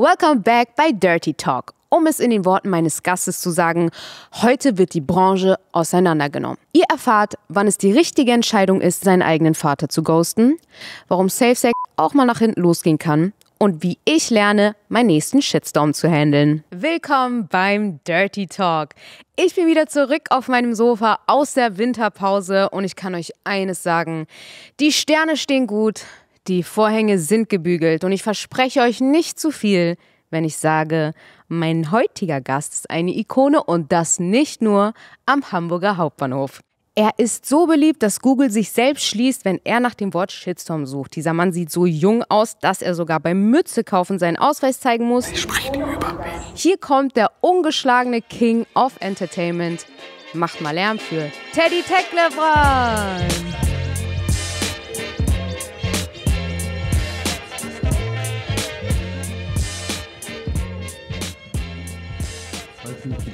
Welcome back bei Dirty Talk. Um es in den Worten meines Gastes zu sagen, heute wird die Branche auseinandergenommen. Ihr erfahrt, wann es die richtige Entscheidung ist, seinen eigenen Vater zu ghosten, warum Safe Sex auch mal nach hinten losgehen kann und wie ich lerne, meinen nächsten Shitstorm zu handeln. Willkommen beim Dirty Talk. Ich bin wieder zurück auf meinem Sofa aus der Winterpause und ich kann euch eines sagen. Die Sterne stehen gut, die Vorhänge sind gebügelt und ich verspreche euch nicht zu viel, wenn ich sage, mein heutiger Gast ist eine Ikone und das nicht nur am Hamburger Hauptbahnhof. Er ist so beliebt, dass Google sich selbst schließt, wenn er nach dem Wort Shitstorm sucht. Dieser Mann sieht so jung aus, dass er sogar beim Mütze kaufen seinen Ausweis zeigen muss. Sprecht über mich. Hier kommt der ungeschlagene King of Entertainment. Macht mal Lärm für Teddy Techlefran.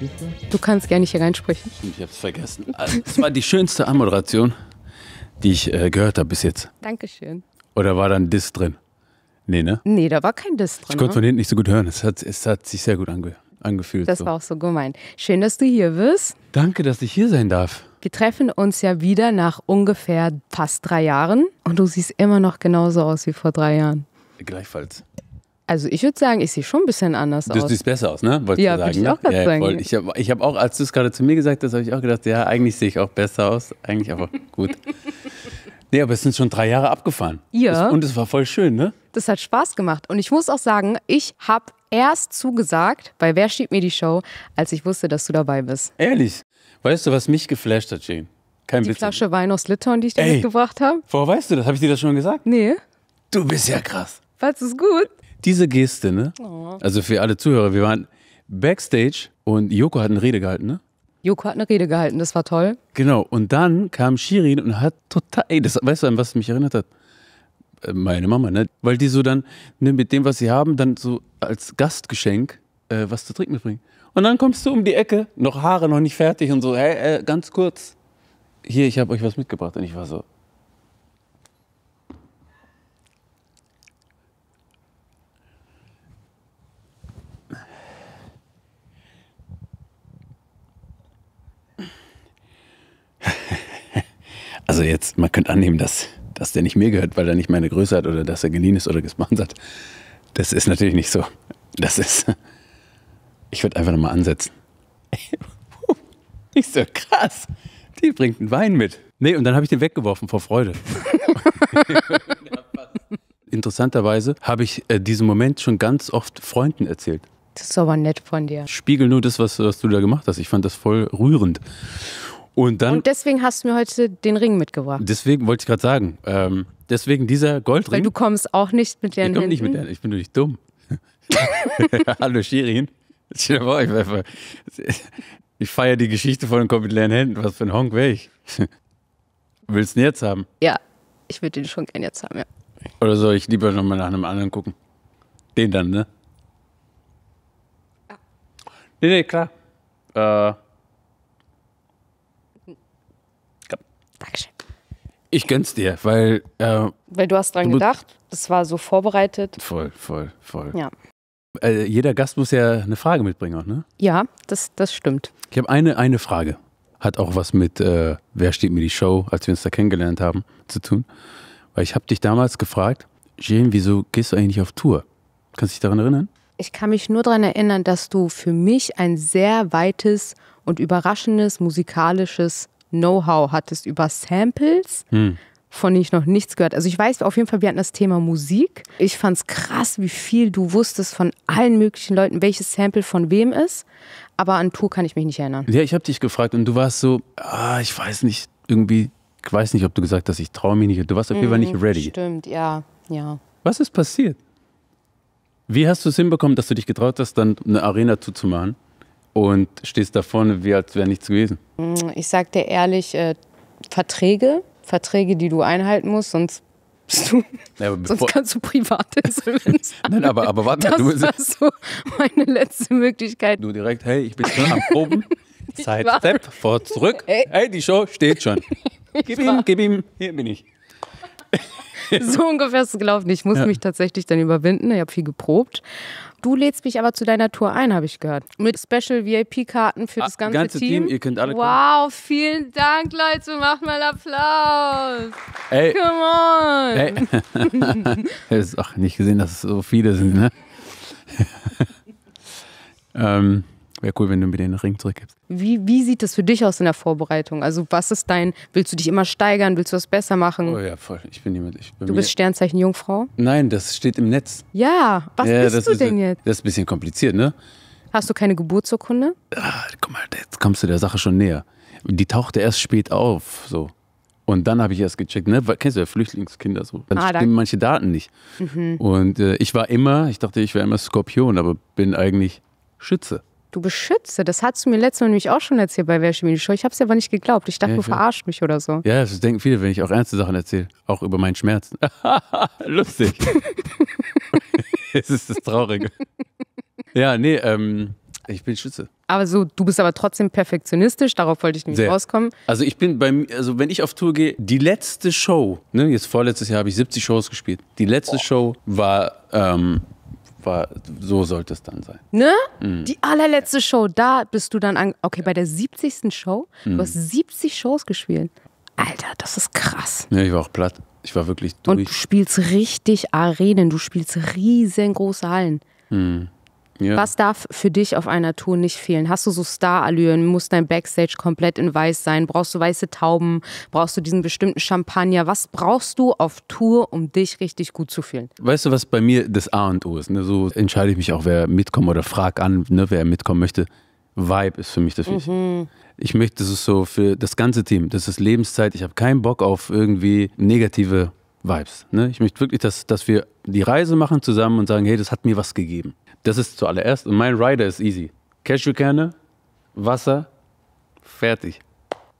bitte? Du kannst gerne hier reinsprechen. Ich hab's vergessen. Also, das war die schönste Anmoderation, die ich äh, gehört habe bis jetzt. Dankeschön. Oder war da ein Diss drin? Nee, ne? Nee, da war kein Diss drin. Ich konnte ne? von hinten nicht so gut hören. Es hat, es hat sich sehr gut ange angefühlt. Das so. war auch so gemein. Schön, dass du hier bist. Danke, dass ich hier sein darf. Wir treffen uns ja wieder nach ungefähr fast drei Jahren und du siehst immer noch genauso aus wie vor drei Jahren. Gleichfalls. Also ich würde sagen, ich sehe schon ein bisschen anders du, aus. Du siehst besser aus, ne? Wolltest ja, du sagen, ich ne? auch ne? ja, ja, voll. Ich habe hab auch, als du es gerade zu mir gesagt hast, habe ich auch gedacht, ja, eigentlich sehe ich auch besser aus. Eigentlich aber gut. nee, aber es sind schon drei Jahre abgefahren. Ja. Das, und es war voll schön, ne? Das hat Spaß gemacht. Und ich muss auch sagen, ich habe erst zugesagt bei Wer schiebt mir die Show, als ich wusste, dass du dabei bist. Ehrlich? Weißt du, was mich geflasht hat, Jane? Kein die Witz. Die Flasche Wein aus Litauen, die ich dir Ey, mitgebracht habe. Woher weißt du das? Habe ich dir das schon gesagt? Nee. Du bist ja krass. Fandest ist gut? Diese Geste, ne? Oh. Also für alle Zuhörer, wir waren backstage und Joko hat eine Rede gehalten, ne? Joko hat eine Rede gehalten, das war toll. Genau, und dann kam Shirin und hat total, ey, das, weißt du, an was mich erinnert hat? Äh, meine Mama, ne? Weil die so dann ne, mit dem, was sie haben, dann so als Gastgeschenk äh, was zu trinken mitbringen. Und dann kommst du um die Ecke, noch Haare noch nicht fertig und so, hey, äh, ganz kurz, hier, ich habe euch was mitgebracht. Und ich war so, Also jetzt, man könnte annehmen, dass, dass der nicht mir gehört, weil er nicht meine Größe hat oder dass er geliehen ist oder gesponsert. Das ist natürlich nicht so. Das ist. Ich würde einfach nochmal ansetzen. Nicht so krass. Die bringt einen Wein mit. Nee, und dann habe ich den weggeworfen vor Freude. Interessanterweise habe ich äh, diesen Moment schon ganz oft Freunden erzählt. Das ist aber nett von dir. Spiegel nur das, was, was du da gemacht hast. Ich fand das voll rührend. Und, dann, und deswegen hast du mir heute den Ring mitgebracht. Deswegen wollte ich gerade sagen, ähm, deswegen dieser Goldring. Weil du kommst auch nicht mit leeren ich komm Händen. Ich nicht mit leeren, ich bin natürlich dumm. Hallo Schirin. ich, feiere die Geschichte von den komm mit leeren Händen. Was für ein Honk wäre ich? Willst du ihn jetzt haben? Ja, ich würde den schon gerne jetzt haben, ja. Oder soll ich lieber nochmal nach einem anderen gucken? Den dann, ne? Ja. Nee, nee, klar. Äh, Dankeschön. Ich gönn's dir, weil. Äh, weil du hast dran du gedacht, das war so vorbereitet. Voll, voll, voll. Ja. Äh, jeder Gast muss ja eine Frage mitbringen, ne? Ja, das, das stimmt. Ich habe eine, eine Frage. Hat auch was mit äh, Wer steht mir die Show, als wir uns da kennengelernt haben, zu tun. Weil ich habe dich damals gefragt, Jane, wieso gehst du eigentlich auf Tour? Kannst du dich daran erinnern? Ich kann mich nur daran erinnern, dass du für mich ein sehr weites und überraschendes musikalisches Know-how hattest über Samples. Hm von denen ich noch nichts gehört. Also ich weiß auf jeden Fall, wir hatten das Thema Musik. Ich fand es krass, wie viel du wusstest von allen möglichen Leuten, welches Sample von wem ist. Aber an Tour kann ich mich nicht erinnern. Ja, ich habe dich gefragt und du warst so, ah, ich weiß nicht, irgendwie, ich weiß nicht, ob du gesagt hast, ich traue mich nicht. Du warst auf jeden Fall nicht mhm, ready. Stimmt, ja, ja. Was ist passiert? Wie hast du es hinbekommen, dass du dich getraut hast, dann eine Arena zuzumachen? und stehst da vorne, wie als wäre nichts gewesen? Mm, ich sag dir ehrlich, äh, Verträge, Verträge, die du einhalten musst, sonst ja, Sonst kannst du private Insolvenz Nein, aber, aber warte, das du bist war so meine letzte Möglichkeit. Du direkt, hey, ich bin schon am Proben. Zeit, Step, vor zurück. Hey. hey. die Show steht schon. Gib ihm, gib ihm, hier bin ich. So ungefähr ist es gelaufen. Ich muss ja. mich tatsächlich dann überwinden. Ich habe viel geprobt Du lädst mich aber zu deiner Tour ein, habe ich gehört. Mit äh, Special VIP-Karten für ah, das ganze, ganze Team. Team. Ihr könnt alle wow, kommen. Wow, vielen Dank, Leute. Macht mal Applaus. Ey. Come on. Ey. ist auch nicht gesehen, dass es so viele sind, ne? ähm. Wäre cool, wenn du mir den Ring zurückgibst. Wie, wie sieht das für dich aus in der Vorbereitung? Also, was ist dein. Willst du dich immer steigern? Willst du was besser machen? Oh ja, voll. Ich bin jemand. Ich, du bist Sternzeichen Jungfrau? Nein, das steht im Netz. Ja, was ja, bist du denn jetzt? Das ist ein bisschen kompliziert, ne? Hast du keine Geburtsurkunde? Ah, guck mal, jetzt kommst du der Sache schon näher. Die tauchte erst spät auf, so. Und dann habe ich erst gecheckt, ne? Kennst du ja Flüchtlingskinder so? Dann ah, stimmen da. manche Daten nicht. Mhm. Und äh, ich war immer, ich dachte, ich wäre immer Skorpion, aber bin eigentlich Schütze. Du beschütze, das hast du mir letztes Mal nämlich auch schon erzählt bei Wer Show. Ich habe es aber nicht geglaubt. Ich dachte, ja, du verarscht mich oder so. Ja, das denken viele, wenn ich auch ernste Sachen erzähle. Auch über meinen Schmerz. Lustig. es ist das Traurige. Ja, nee, ähm, ich bin Schütze. Aber so, du bist aber trotzdem perfektionistisch, darauf wollte ich nämlich Sehr. rauskommen. Also ich bin beim, also wenn ich auf Tour gehe, die letzte Show, ne, jetzt vorletztes Jahr habe ich 70 Shows gespielt. Die letzte oh. Show war ähm, war, so sollte es dann sein. Ne? Mhm. Die allerletzte Show, da bist du dann an. Okay, bei der 70. Show? Mhm. Du hast 70 Shows gespielt. Alter, das ist krass. Ne, ich war auch platt. Ich war wirklich durch. Und du spielst richtig Arenen, du spielst riesengroße Hallen. Mhm. Ja. Was darf für dich auf einer Tour nicht fehlen? Hast du so Starallüren? Muss dein Backstage komplett in weiß sein? Brauchst du weiße Tauben? Brauchst du diesen bestimmten Champagner? Was brauchst du auf Tour, um dich richtig gut zu fühlen? Weißt du, was bei mir das A und O ist? Ne? So entscheide ich mich auch, wer mitkommt oder frag an, ne, wer mitkommen möchte. Vibe ist für mich das Wichtigste. Mhm. Ich möchte, das ist so für das ganze Team, das ist Lebenszeit. Ich habe keinen Bock auf irgendwie negative Vibes. Ne? Ich möchte wirklich, dass, dass wir die Reise machen zusammen und sagen, hey, das hat mir was gegeben. Das ist zuallererst. Und mein Rider ist easy. Cashewkerne, Wasser, fertig.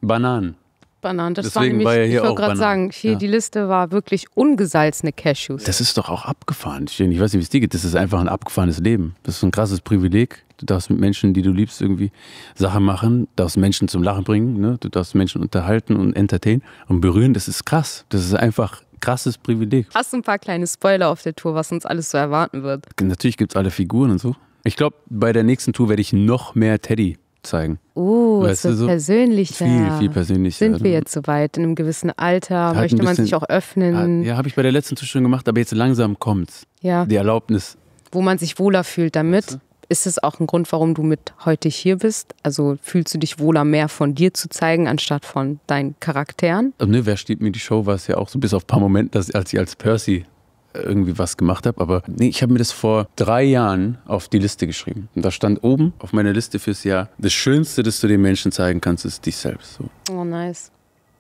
Bananen. Bananen, das Deswegen war nämlich, war ich wollte gerade sagen, hier ja. die Liste war wirklich ungesalzene Cashews. Das ist doch auch abgefahren. Ich weiß nicht, wie es dir geht. Das ist einfach ein abgefahrenes Leben. Das ist ein krasses Privileg. Du darfst mit Menschen, die du liebst, irgendwie Sachen machen, du darfst Menschen zum Lachen bringen, ne? du darfst Menschen unterhalten und entertainen und berühren. Das ist krass. Das ist einfach krasses Privileg. Hast du ein paar kleine Spoiler auf der Tour, was uns alles so erwarten wird? Natürlich gibt es alle Figuren und so. Ich glaube, bei der nächsten Tour werde ich noch mehr Teddy zeigen. Oh, weißt es wird so persönlicher. Viel, viel persönlicher. Sind wir also jetzt soweit? In einem gewissen Alter hat möchte bisschen, man sich auch öffnen. Ah, ja, habe ich bei der letzten Tour schon gemacht, aber jetzt langsam kommt Ja. Die Erlaubnis. Wo man sich wohler fühlt damit. Weißt du? ist es auch ein Grund, warum du mit heute hier bist? Also fühlst du dich wohler, mehr von dir zu zeigen, anstatt von deinen Charakteren? Äh, ne, wer steht mir die Show, war es ja auch so bis auf ein paar Momente, dass, als ich als Percy äh, irgendwie was gemacht habe. Aber nee, ich habe mir das vor drei Jahren auf die Liste geschrieben. Und da stand oben auf meiner Liste fürs Jahr, das Schönste, das du den Menschen zeigen kannst, ist dich selbst. So. Oh, nice.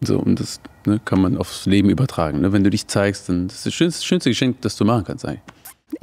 So, und das ne, kann man aufs Leben übertragen. Ne? Wenn du dich zeigst, dann das ist das schönste, schönste Geschenk, das du machen kannst eigentlich.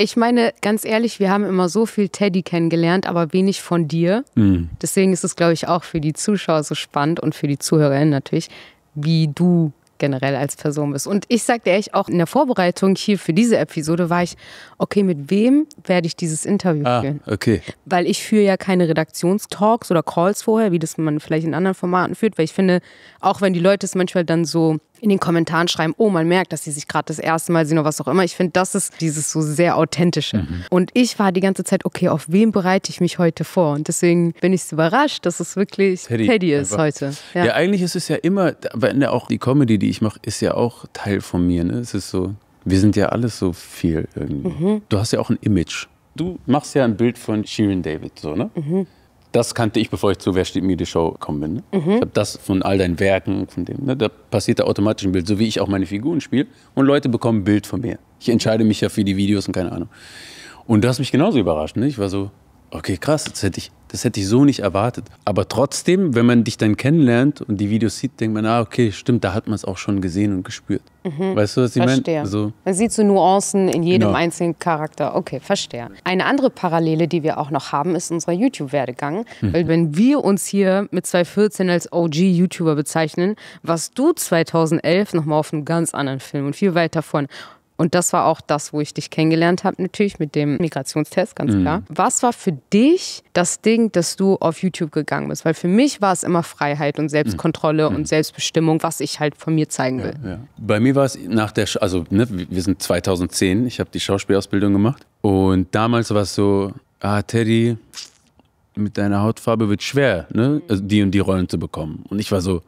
Ich meine, ganz ehrlich, wir haben immer so viel Teddy kennengelernt, aber wenig von dir. Mhm. Deswegen ist es, glaube ich, auch für die Zuschauer so spannend und für die Zuhörerinnen natürlich, wie du generell als Person bist. Und ich sagte ehrlich, auch in der Vorbereitung hier für diese Episode war ich, okay, mit wem werde ich dieses Interview ah, führen? Okay. Weil ich führe ja keine Redaktionstalks oder Calls vorher, wie das man vielleicht in anderen Formaten führt, weil ich finde, auch wenn die Leute es manchmal dann so in den Kommentaren schreiben, oh, man merkt, dass sie sich gerade das erste Mal sehen oder was auch immer. Ich finde, das ist dieses so sehr authentische. Mhm. Und ich war die ganze Zeit, okay, auf wen bereite ich mich heute vor? Und deswegen bin ich überrascht, dass es wirklich Teddy, Teddy ist einfach. heute. Ja. ja. eigentlich ist es ja immer, aber auch die Comedy, die ich mache, ist ja auch Teil von mir. Ne? Es ist so, wir sind ja alles so viel irgendwie. Mhm. Du hast ja auch ein Image. Du machst ja ein Bild von Sheeran David, so, ne? Mhm. Das kannte ich, bevor ich zu Wer steht mir die Show gekommen bin. Ne? Mhm. Ich habe das von all deinen Werken, von dem, ne? da passiert da automatisch ein Bild, so wie ich auch meine Figuren spiele. Und Leute bekommen ein Bild von mir. Ich entscheide mich ja für die Videos und keine Ahnung. Und du hast mich genauso überrascht. Ne? Ich war so, okay, krass, das hätte ich, das hätte ich so nicht erwartet. Aber trotzdem, wenn man dich dann kennenlernt und die Videos sieht, denkt man, ah, okay, stimmt, da hat man es auch schon gesehen und gespürt. Mhm. Weißt du, was ich verstehe. meine? So. Man sieht so Nuancen in jedem genau. einzelnen Charakter. Okay, verstehe. Eine andere Parallele, die wir auch noch haben, ist unser YouTube-Werdegang. Mhm. Weil wenn wir uns hier mit 2014 als OG-YouTuber bezeichnen, warst du 2011 nochmal auf einem ganz anderen Film und viel weiter vorne. Und das war auch das, wo ich dich kennengelernt habe, natürlich mit dem Migrationstest, ganz mhm. klar. Was war für dich das Ding, dass du auf YouTube gegangen bist? Weil für mich war es immer Freiheit und Selbstkontrolle mhm. und mhm. Selbstbestimmung, was ich halt von mir zeigen will. Ja, ja. Bei mir war es nach der, Sch also ne, wir sind 2010, ich habe die Schauspielausbildung gemacht und damals war es so, ah Teddy, mit deiner Hautfarbe wird schwer, ne? also die und die Rollen zu bekommen. Und ich war so,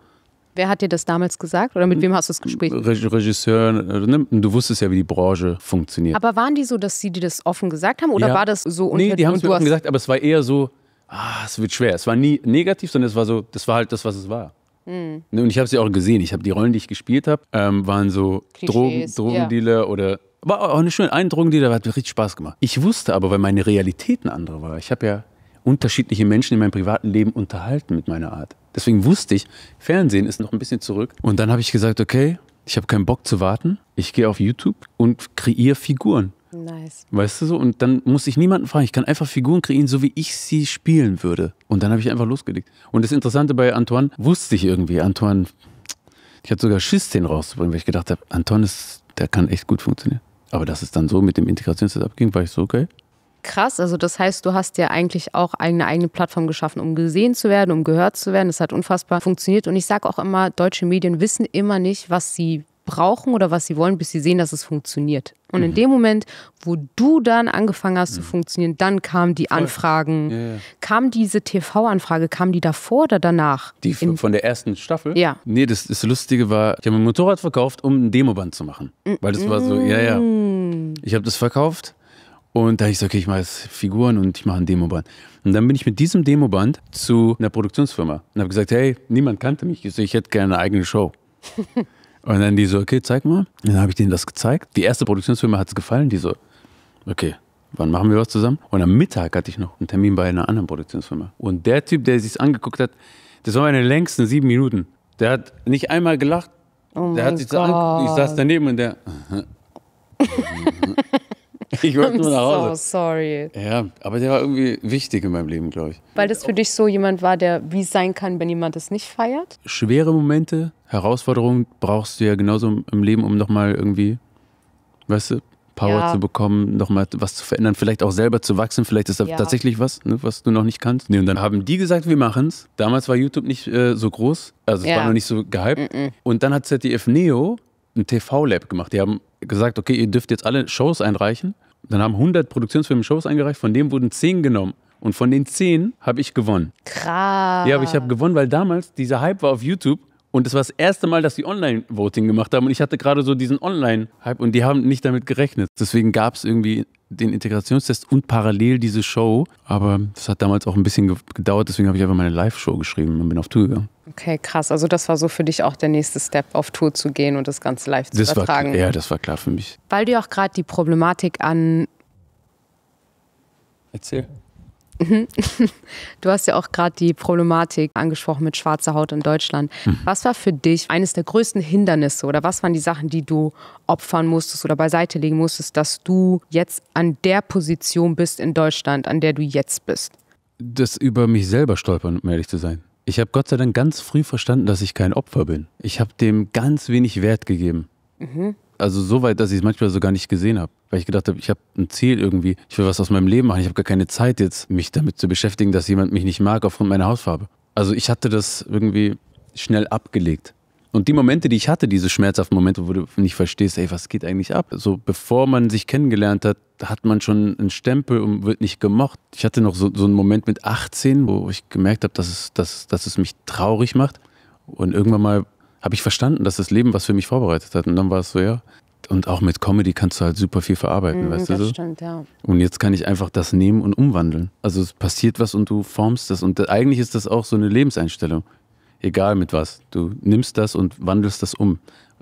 Wer hat dir das damals gesagt oder mit wem hast du das Gespräch? Regisseur, äh, ne, du wusstest ja, wie die Branche funktioniert. Aber waren die so, dass sie dir das offen gesagt haben oder ja. war das so unter Nee, die haben es offen gesagt, aber es war eher so, ah, es wird schwer. Es war nie negativ, sondern es war so, das war halt das, was es war. Mhm. Und ich habe sie auch gesehen. Ich habe die Rollen, die ich gespielt habe, ähm, waren so Klischees, Drogen, Drogendealer ja. oder war auch eine schöne einen Drogendealer, hat mir richtig Spaß gemacht. Ich wusste aber, weil meine Realität eine andere war. Ich habe ja unterschiedliche Menschen in meinem privaten Leben unterhalten mit meiner Art. Deswegen wusste ich, Fernsehen ist noch ein bisschen zurück. Und dann habe ich gesagt, okay, ich habe keinen Bock zu warten. Ich gehe auf YouTube und kreiere Figuren. Nice. Weißt du so? Und dann muss ich niemanden fragen. Ich kann einfach Figuren kreieren, so wie ich sie spielen würde. Und dann habe ich einfach losgelegt. Und das Interessante bei Antoine wusste ich irgendwie. Antoine, ich hatte sogar Schiss, den rauszubringen, weil ich gedacht habe, Antoine ist, der kann echt gut funktionieren. Aber dass es dann so mit dem Integrationssetup ging, war ich so, okay, Krass, also das heißt, du hast ja eigentlich auch eine eigene Plattform geschaffen, um gesehen zu werden, um gehört zu werden. Das hat unfassbar funktioniert. Und ich sage auch immer, deutsche Medien wissen immer nicht, was sie brauchen oder was sie wollen, bis sie sehen, dass es funktioniert. Und mhm. in dem Moment, wo du dann angefangen hast mhm. zu funktionieren, dann kamen die Voll. Anfragen. Ja, ja. Kam diese TV-Anfrage, kam die davor oder danach? Die in von der ersten Staffel? Ja. Nee, das, das Lustige war, ich habe mein Motorrad verkauft, um ein Demoband zu machen. Mhm. Weil das war so, ja, ja. Mm. Ich habe das verkauft und da ich so, okay, ich mache jetzt Figuren und ich mache ein Demoband. Und dann bin ich mit diesem Demoband zu einer Produktionsfirma und habe gesagt, hey, niemand kannte mich, ich, so, ich hätte gerne eine eigene Show. und dann die so, okay, zeig mal. Und dann habe ich denen das gezeigt. Die erste Produktionsfirma hat es gefallen, die so, okay, wann machen wir was zusammen? Und am Mittag hatte ich noch einen Termin bei einer anderen Produktionsfirma. Und der Typ, der sich angeguckt hat, das war meine längsten sieben Minuten. Der hat nicht einmal gelacht. Oh der hat sich so angeguckt. Ich saß daneben und der. Ich wollte nur nach Hause. So sorry. Ja, aber der war irgendwie wichtig in meinem Leben, glaube ich. Weil das für dich so jemand war, der wie sein kann, wenn jemand das nicht feiert? Schwere Momente, Herausforderungen brauchst du ja genauso im Leben, um nochmal irgendwie, weißt du, Power ja. zu bekommen, nochmal was zu verändern, vielleicht auch selber zu wachsen, vielleicht ist da ja. tatsächlich was, ne, was du noch nicht kannst. Nee, und dann haben die gesagt, wir machen es. Damals war YouTube nicht äh, so groß, also es ja. war noch nicht so gehypt. Mm -mm. Und dann hat ZDF Neo ein TV-Lab gemacht. Die haben gesagt, okay, ihr dürft jetzt alle Shows einreichen dann haben 100 Produktionsfirmen Shows eingereicht, von denen wurden 10 genommen. Und von den 10 habe ich gewonnen. Krass. Ja, aber ich habe gewonnen, weil damals dieser Hype war auf YouTube und das war das erste Mal, dass sie Online-Voting gemacht haben. Und ich hatte gerade so diesen Online-Hype und die haben nicht damit gerechnet. Deswegen gab es irgendwie den Integrationstest und parallel diese Show. Aber das hat damals auch ein bisschen gedauert. Deswegen habe ich einfach meine Live-Show geschrieben und bin auf Tour gegangen. Okay, krass. Also das war so für dich auch der nächste Step, auf Tour zu gehen und das Ganze live zu das übertragen. War, ja, das war klar für mich. Weil du ja auch gerade die Problematik an... Erzähl. Du hast ja auch gerade die Problematik angesprochen mit schwarzer Haut in Deutschland. Mhm. Was war für dich eines der größten Hindernisse oder was waren die Sachen, die du opfern musstest oder beiseite legen musstest, dass du jetzt an der Position bist in Deutschland, an der du jetzt bist? Das über mich selber stolpern, um ehrlich zu sein. Ich habe Gott sei Dank ganz früh verstanden, dass ich kein Opfer bin. Ich habe dem ganz wenig Wert gegeben. Mhm also so weit, dass ich es manchmal so gar nicht gesehen habe, weil ich gedacht habe, ich habe ein Ziel irgendwie, ich will was aus meinem Leben machen, ich habe gar keine Zeit jetzt, mich damit zu beschäftigen, dass jemand mich nicht mag aufgrund meiner Hausfarbe. Also ich hatte das irgendwie schnell abgelegt. Und die Momente, die ich hatte, diese schmerzhaften Momente, wo du nicht verstehst, ey, was geht eigentlich ab? So, bevor man sich kennengelernt hat, hat man schon einen Stempel und wird nicht gemocht. Ich hatte noch so, so einen Moment mit 18, wo ich gemerkt habe, dass es, dass, dass es mich traurig macht. Und irgendwann mal habe ich verstanden, dass das Leben was für mich vorbereitet hat. Und dann war es so, ja. Und auch mit Comedy kannst du halt super viel verarbeiten, mm, weißt das du? Das so? stimmt, ja. Und jetzt kann ich einfach das nehmen und umwandeln. Also es passiert was und du formst das. Und eigentlich ist das auch so eine Lebenseinstellung. Egal mit was. Du nimmst das und wandelst das um.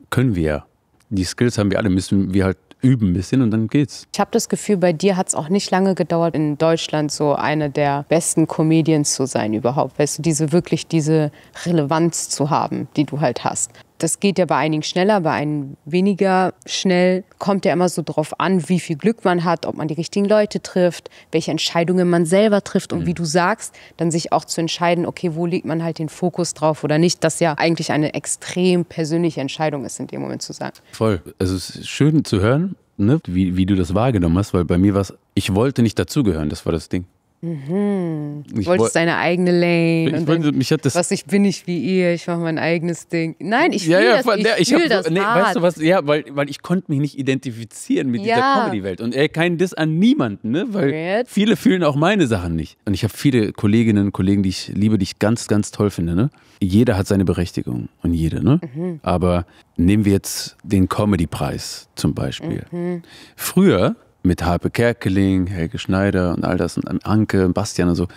Können wir ja. Die Skills haben wir alle, müssen wir halt üben ein bisschen und dann geht's. Ich habe das Gefühl, bei dir hat es auch nicht lange gedauert, in Deutschland so eine der besten Comedians zu sein überhaupt. Weißt du, diese wirklich diese Relevanz zu haben, die du halt hast das geht ja bei einigen schneller, bei einigen weniger schnell. Kommt ja immer so drauf an, wie viel Glück man hat, ob man die richtigen Leute trifft, welche Entscheidungen man selber trifft und mhm. wie du sagst, dann sich auch zu entscheiden, okay, wo legt man halt den Fokus drauf oder nicht, das ja eigentlich eine extrem persönliche Entscheidung ist, in dem Moment zu sagen. Voll. Also es ist schön zu hören, ne? wie, wie du das wahrgenommen hast, weil bei mir war es, ich wollte nicht dazugehören, das war das Ding. Mhm. Ich wolltest deine eigene Lane. Ich wollte, mich hat das was ich bin nicht wie ihr, ich mache mein eigenes Ding. Nein, ich will ja, ja, das, ich, ja, ich hab, das nee, Weißt du was, ja, weil, weil ich konnte mich nicht identifizieren mit ja. dieser Comedy-Welt. Und ey, kein Diss an niemanden, ne? weil Red. viele fühlen auch meine Sachen nicht. Und ich habe viele Kolleginnen und Kollegen, die ich liebe, die ich ganz, ganz toll finde. Ne? Jeder hat seine Berechtigung und jede. Ne? Mhm. Aber nehmen wir jetzt den Comedy-Preis zum Beispiel. Mhm. Früher mit Harpe Kerkeling, Helge Schneider und all das und Anke und Bastian und so.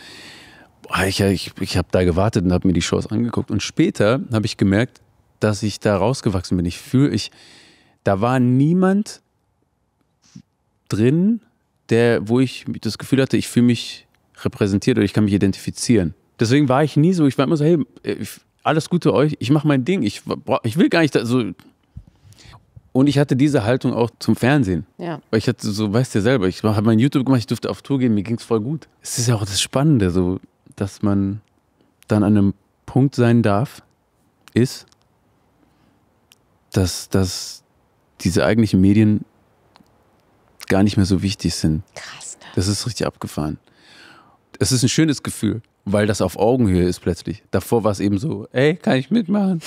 Ah, ich ich, ich habe da gewartet und habe mir die Shows angeguckt. Und später habe ich gemerkt, dass ich da rausgewachsen bin. Ich fühle, ich, da war niemand drin, der, wo ich das Gefühl hatte, ich fühle mich repräsentiert oder ich kann mich identifizieren. Deswegen war ich nie so, ich war immer so, hey, äh, alles Gute euch, ich mache mein Ding, ich, ich will gar nicht, so, und ich hatte diese Haltung auch zum Fernsehen. Ja. Weil ich hatte so, weißt du ja selber, ich habe mein YouTube gemacht, ich durfte auf Tour gehen, mir ging es voll gut. Es ist ja auch das Spannende, so, dass man dann an einem Punkt sein darf, ist, dass, dass diese eigentlichen Medien gar nicht mehr so wichtig sind. Krass. Ne? Das ist richtig abgefahren. Es ist ein schönes Gefühl, weil das auf Augenhöhe ist plötzlich. Davor war es eben so, ey, kann ich mitmachen?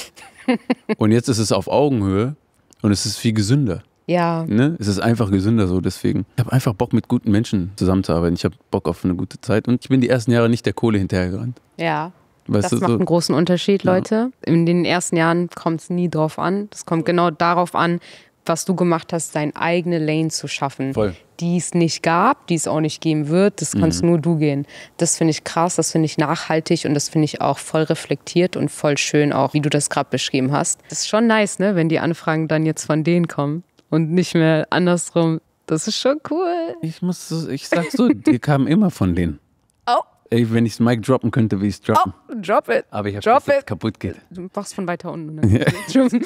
Und jetzt ist es auf Augenhöhe und es ist viel gesünder. Ja. Ne? Es ist einfach gesünder so, deswegen. Ich habe einfach Bock, mit guten Menschen zusammenzuarbeiten. Ich habe Bock auf eine gute Zeit und ich bin die ersten Jahre nicht der Kohle hinterhergerannt. Ja. Weißt das macht so? einen großen Unterschied, Leute. Ja. In den ersten Jahren kommt es nie drauf an. Es kommt genau darauf an, was du gemacht hast, deine eigene Lane zu schaffen. Voll. Die es nicht gab, die es auch nicht geben wird, das kannst mhm. nur du gehen. Das finde ich krass, das finde ich nachhaltig und das finde ich auch voll reflektiert und voll schön, auch wie du das gerade beschrieben hast. Das ist schon nice, ne, wenn die Anfragen dann jetzt von denen kommen und nicht mehr andersrum. Das ist schon cool. Ich muss, ich sag so, die kamen immer von denen. Oh. Ey, wenn ich das Mike droppen könnte, wie ich es droppen. Oh, drop it. Aber ich habe es kaputt geht. Du machst von weiter unten. Ne? Ja.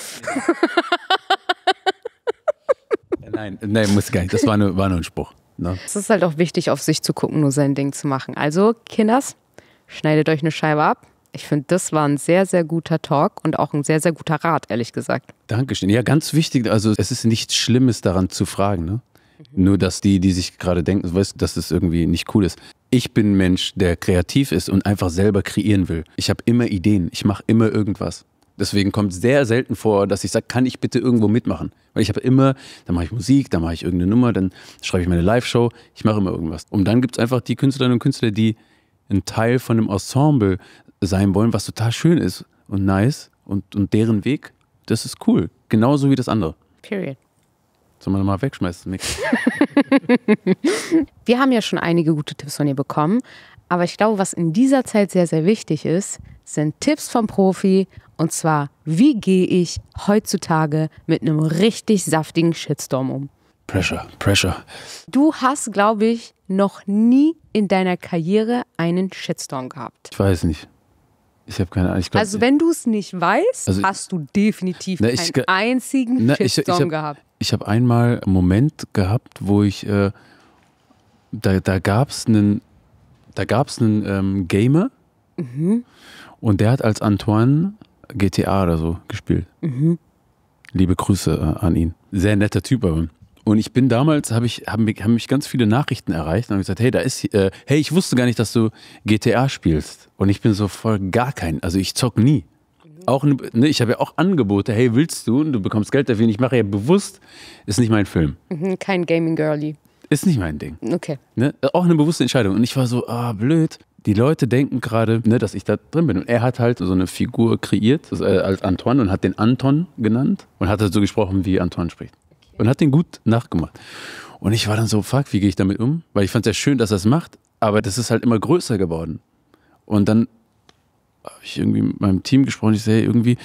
nein, nein, muss gar nicht. Das war nur, war nur ein Spruch. Ne? Es ist halt auch wichtig, auf sich zu gucken, nur sein Ding zu machen. Also, Kinders, schneidet euch eine Scheibe ab. Ich finde, das war ein sehr, sehr guter Talk und auch ein sehr, sehr guter Rat, ehrlich gesagt. Dankeschön. Ja, ganz wichtig. Also, es ist nichts Schlimmes daran zu fragen. Ne? Mhm. Nur, dass die, die sich gerade denken, weißt, dass das irgendwie nicht cool ist. Ich bin ein Mensch, der kreativ ist und einfach selber kreieren will. Ich habe immer Ideen. Ich mache immer irgendwas. Deswegen kommt sehr selten vor, dass ich sage, kann ich bitte irgendwo mitmachen? Weil ich habe immer, dann mache ich Musik, dann mache ich irgendeine Nummer, dann schreibe ich meine Live-Show, ich mache immer irgendwas. Und dann gibt es einfach die Künstlerinnen und Künstler, die ein Teil von einem Ensemble sein wollen, was total schön ist und nice und, und deren Weg, das ist cool. Genauso wie das andere. Period. Sollen wir nochmal wegschmeißen? Nix. wir haben ja schon einige gute Tipps von ihr bekommen, aber ich glaube, was in dieser Zeit sehr, sehr wichtig ist, sind Tipps vom Profi und zwar, wie gehe ich heutzutage mit einem richtig saftigen Shitstorm um? Pressure, Pressure. Du hast, glaube ich, noch nie in deiner Karriere einen Shitstorm gehabt. Ich weiß nicht. Ich habe keine Ahnung. Glaub, also wenn du es nicht weißt, also hast du definitiv na, ich, einen einzigen na, Shitstorm ich, ich hab, gehabt. Ich habe einmal einen Moment gehabt, wo ich, äh, da, da gab es einen, da gab's einen ähm, Gamer, mhm. Und der hat als Antoine GTA oder so gespielt. Mhm. Liebe Grüße äh, an ihn. Sehr netter Typ, aber. Und ich bin damals, habe ich, haben, haben mich ganz viele Nachrichten erreicht und haben gesagt, hey, da ist, äh, hey, ich wusste gar nicht, dass du GTA spielst. Und ich bin so voll gar kein, also ich zock nie. Auch, ne, ich habe ja auch Angebote, hey, willst du? Und du bekommst Geld dafür. Und ich mache ja bewusst, ist nicht mein Film. Mhm, kein Gaming Girlie. Ist nicht mein Ding. Okay. Ne? Auch eine bewusste Entscheidung. Und ich war so, ah, blöd. Die Leute denken gerade, ne, dass ich da drin bin. Und er hat halt so eine Figur kreiert das, äh, als Antoine und hat den Anton genannt und hat halt so gesprochen, wie Antoine spricht. Und hat den gut nachgemacht. Und ich war dann so, fuck, wie gehe ich damit um? Weil ich fand es ja schön, dass er es macht, aber das ist halt immer größer geworden. Und dann habe ich irgendwie mit meinem Team gesprochen. Ich sehe hey, irgendwie,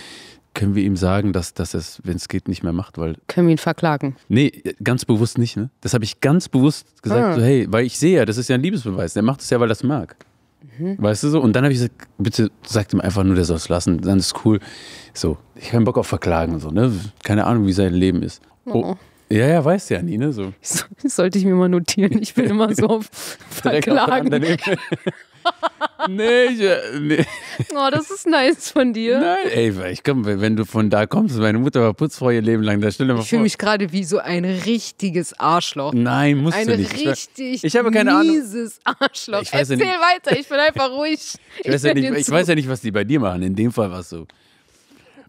können wir ihm sagen, dass, dass er es, wenn es geht, nicht mehr macht, weil. Können wir ihn verklagen? Nee, ganz bewusst nicht, ne? Das habe ich ganz bewusst gesagt, ah. so, hey, weil ich sehe ja, das ist ja ein Liebesbeweis. Der macht es ja, weil er es mag. Mhm. Weißt du so? Und dann habe ich gesagt, bitte sagt ihm einfach nur, der soll es lassen, dann ist cool. So, ich habe keinen Bock auf Verklagen so, ne? Keine Ahnung, wie sein Leben ist. Oh. oh. Ja, ja, weißt ja nie, ne? So. Sollte ich mir mal notieren. Ich bin immer so auf Verklagen nee, ich, äh, nee. Oh, das ist nice von dir. Nein, ey, ich komm, wenn du von da kommst, meine Mutter war putzfrau ihr Leben lang, da stell dir mal Ich fühle mich gerade wie so ein richtiges Arschloch. Nein, musst ein du nicht. Ein richtig ich habe keine Ahnung. mieses Arschloch. Ich weiß Erzähl ja weiter, ich bin einfach ruhig. Ich, ich weiß, ja nicht, ich weiß ja nicht, was die bei dir machen. In dem Fall war es so.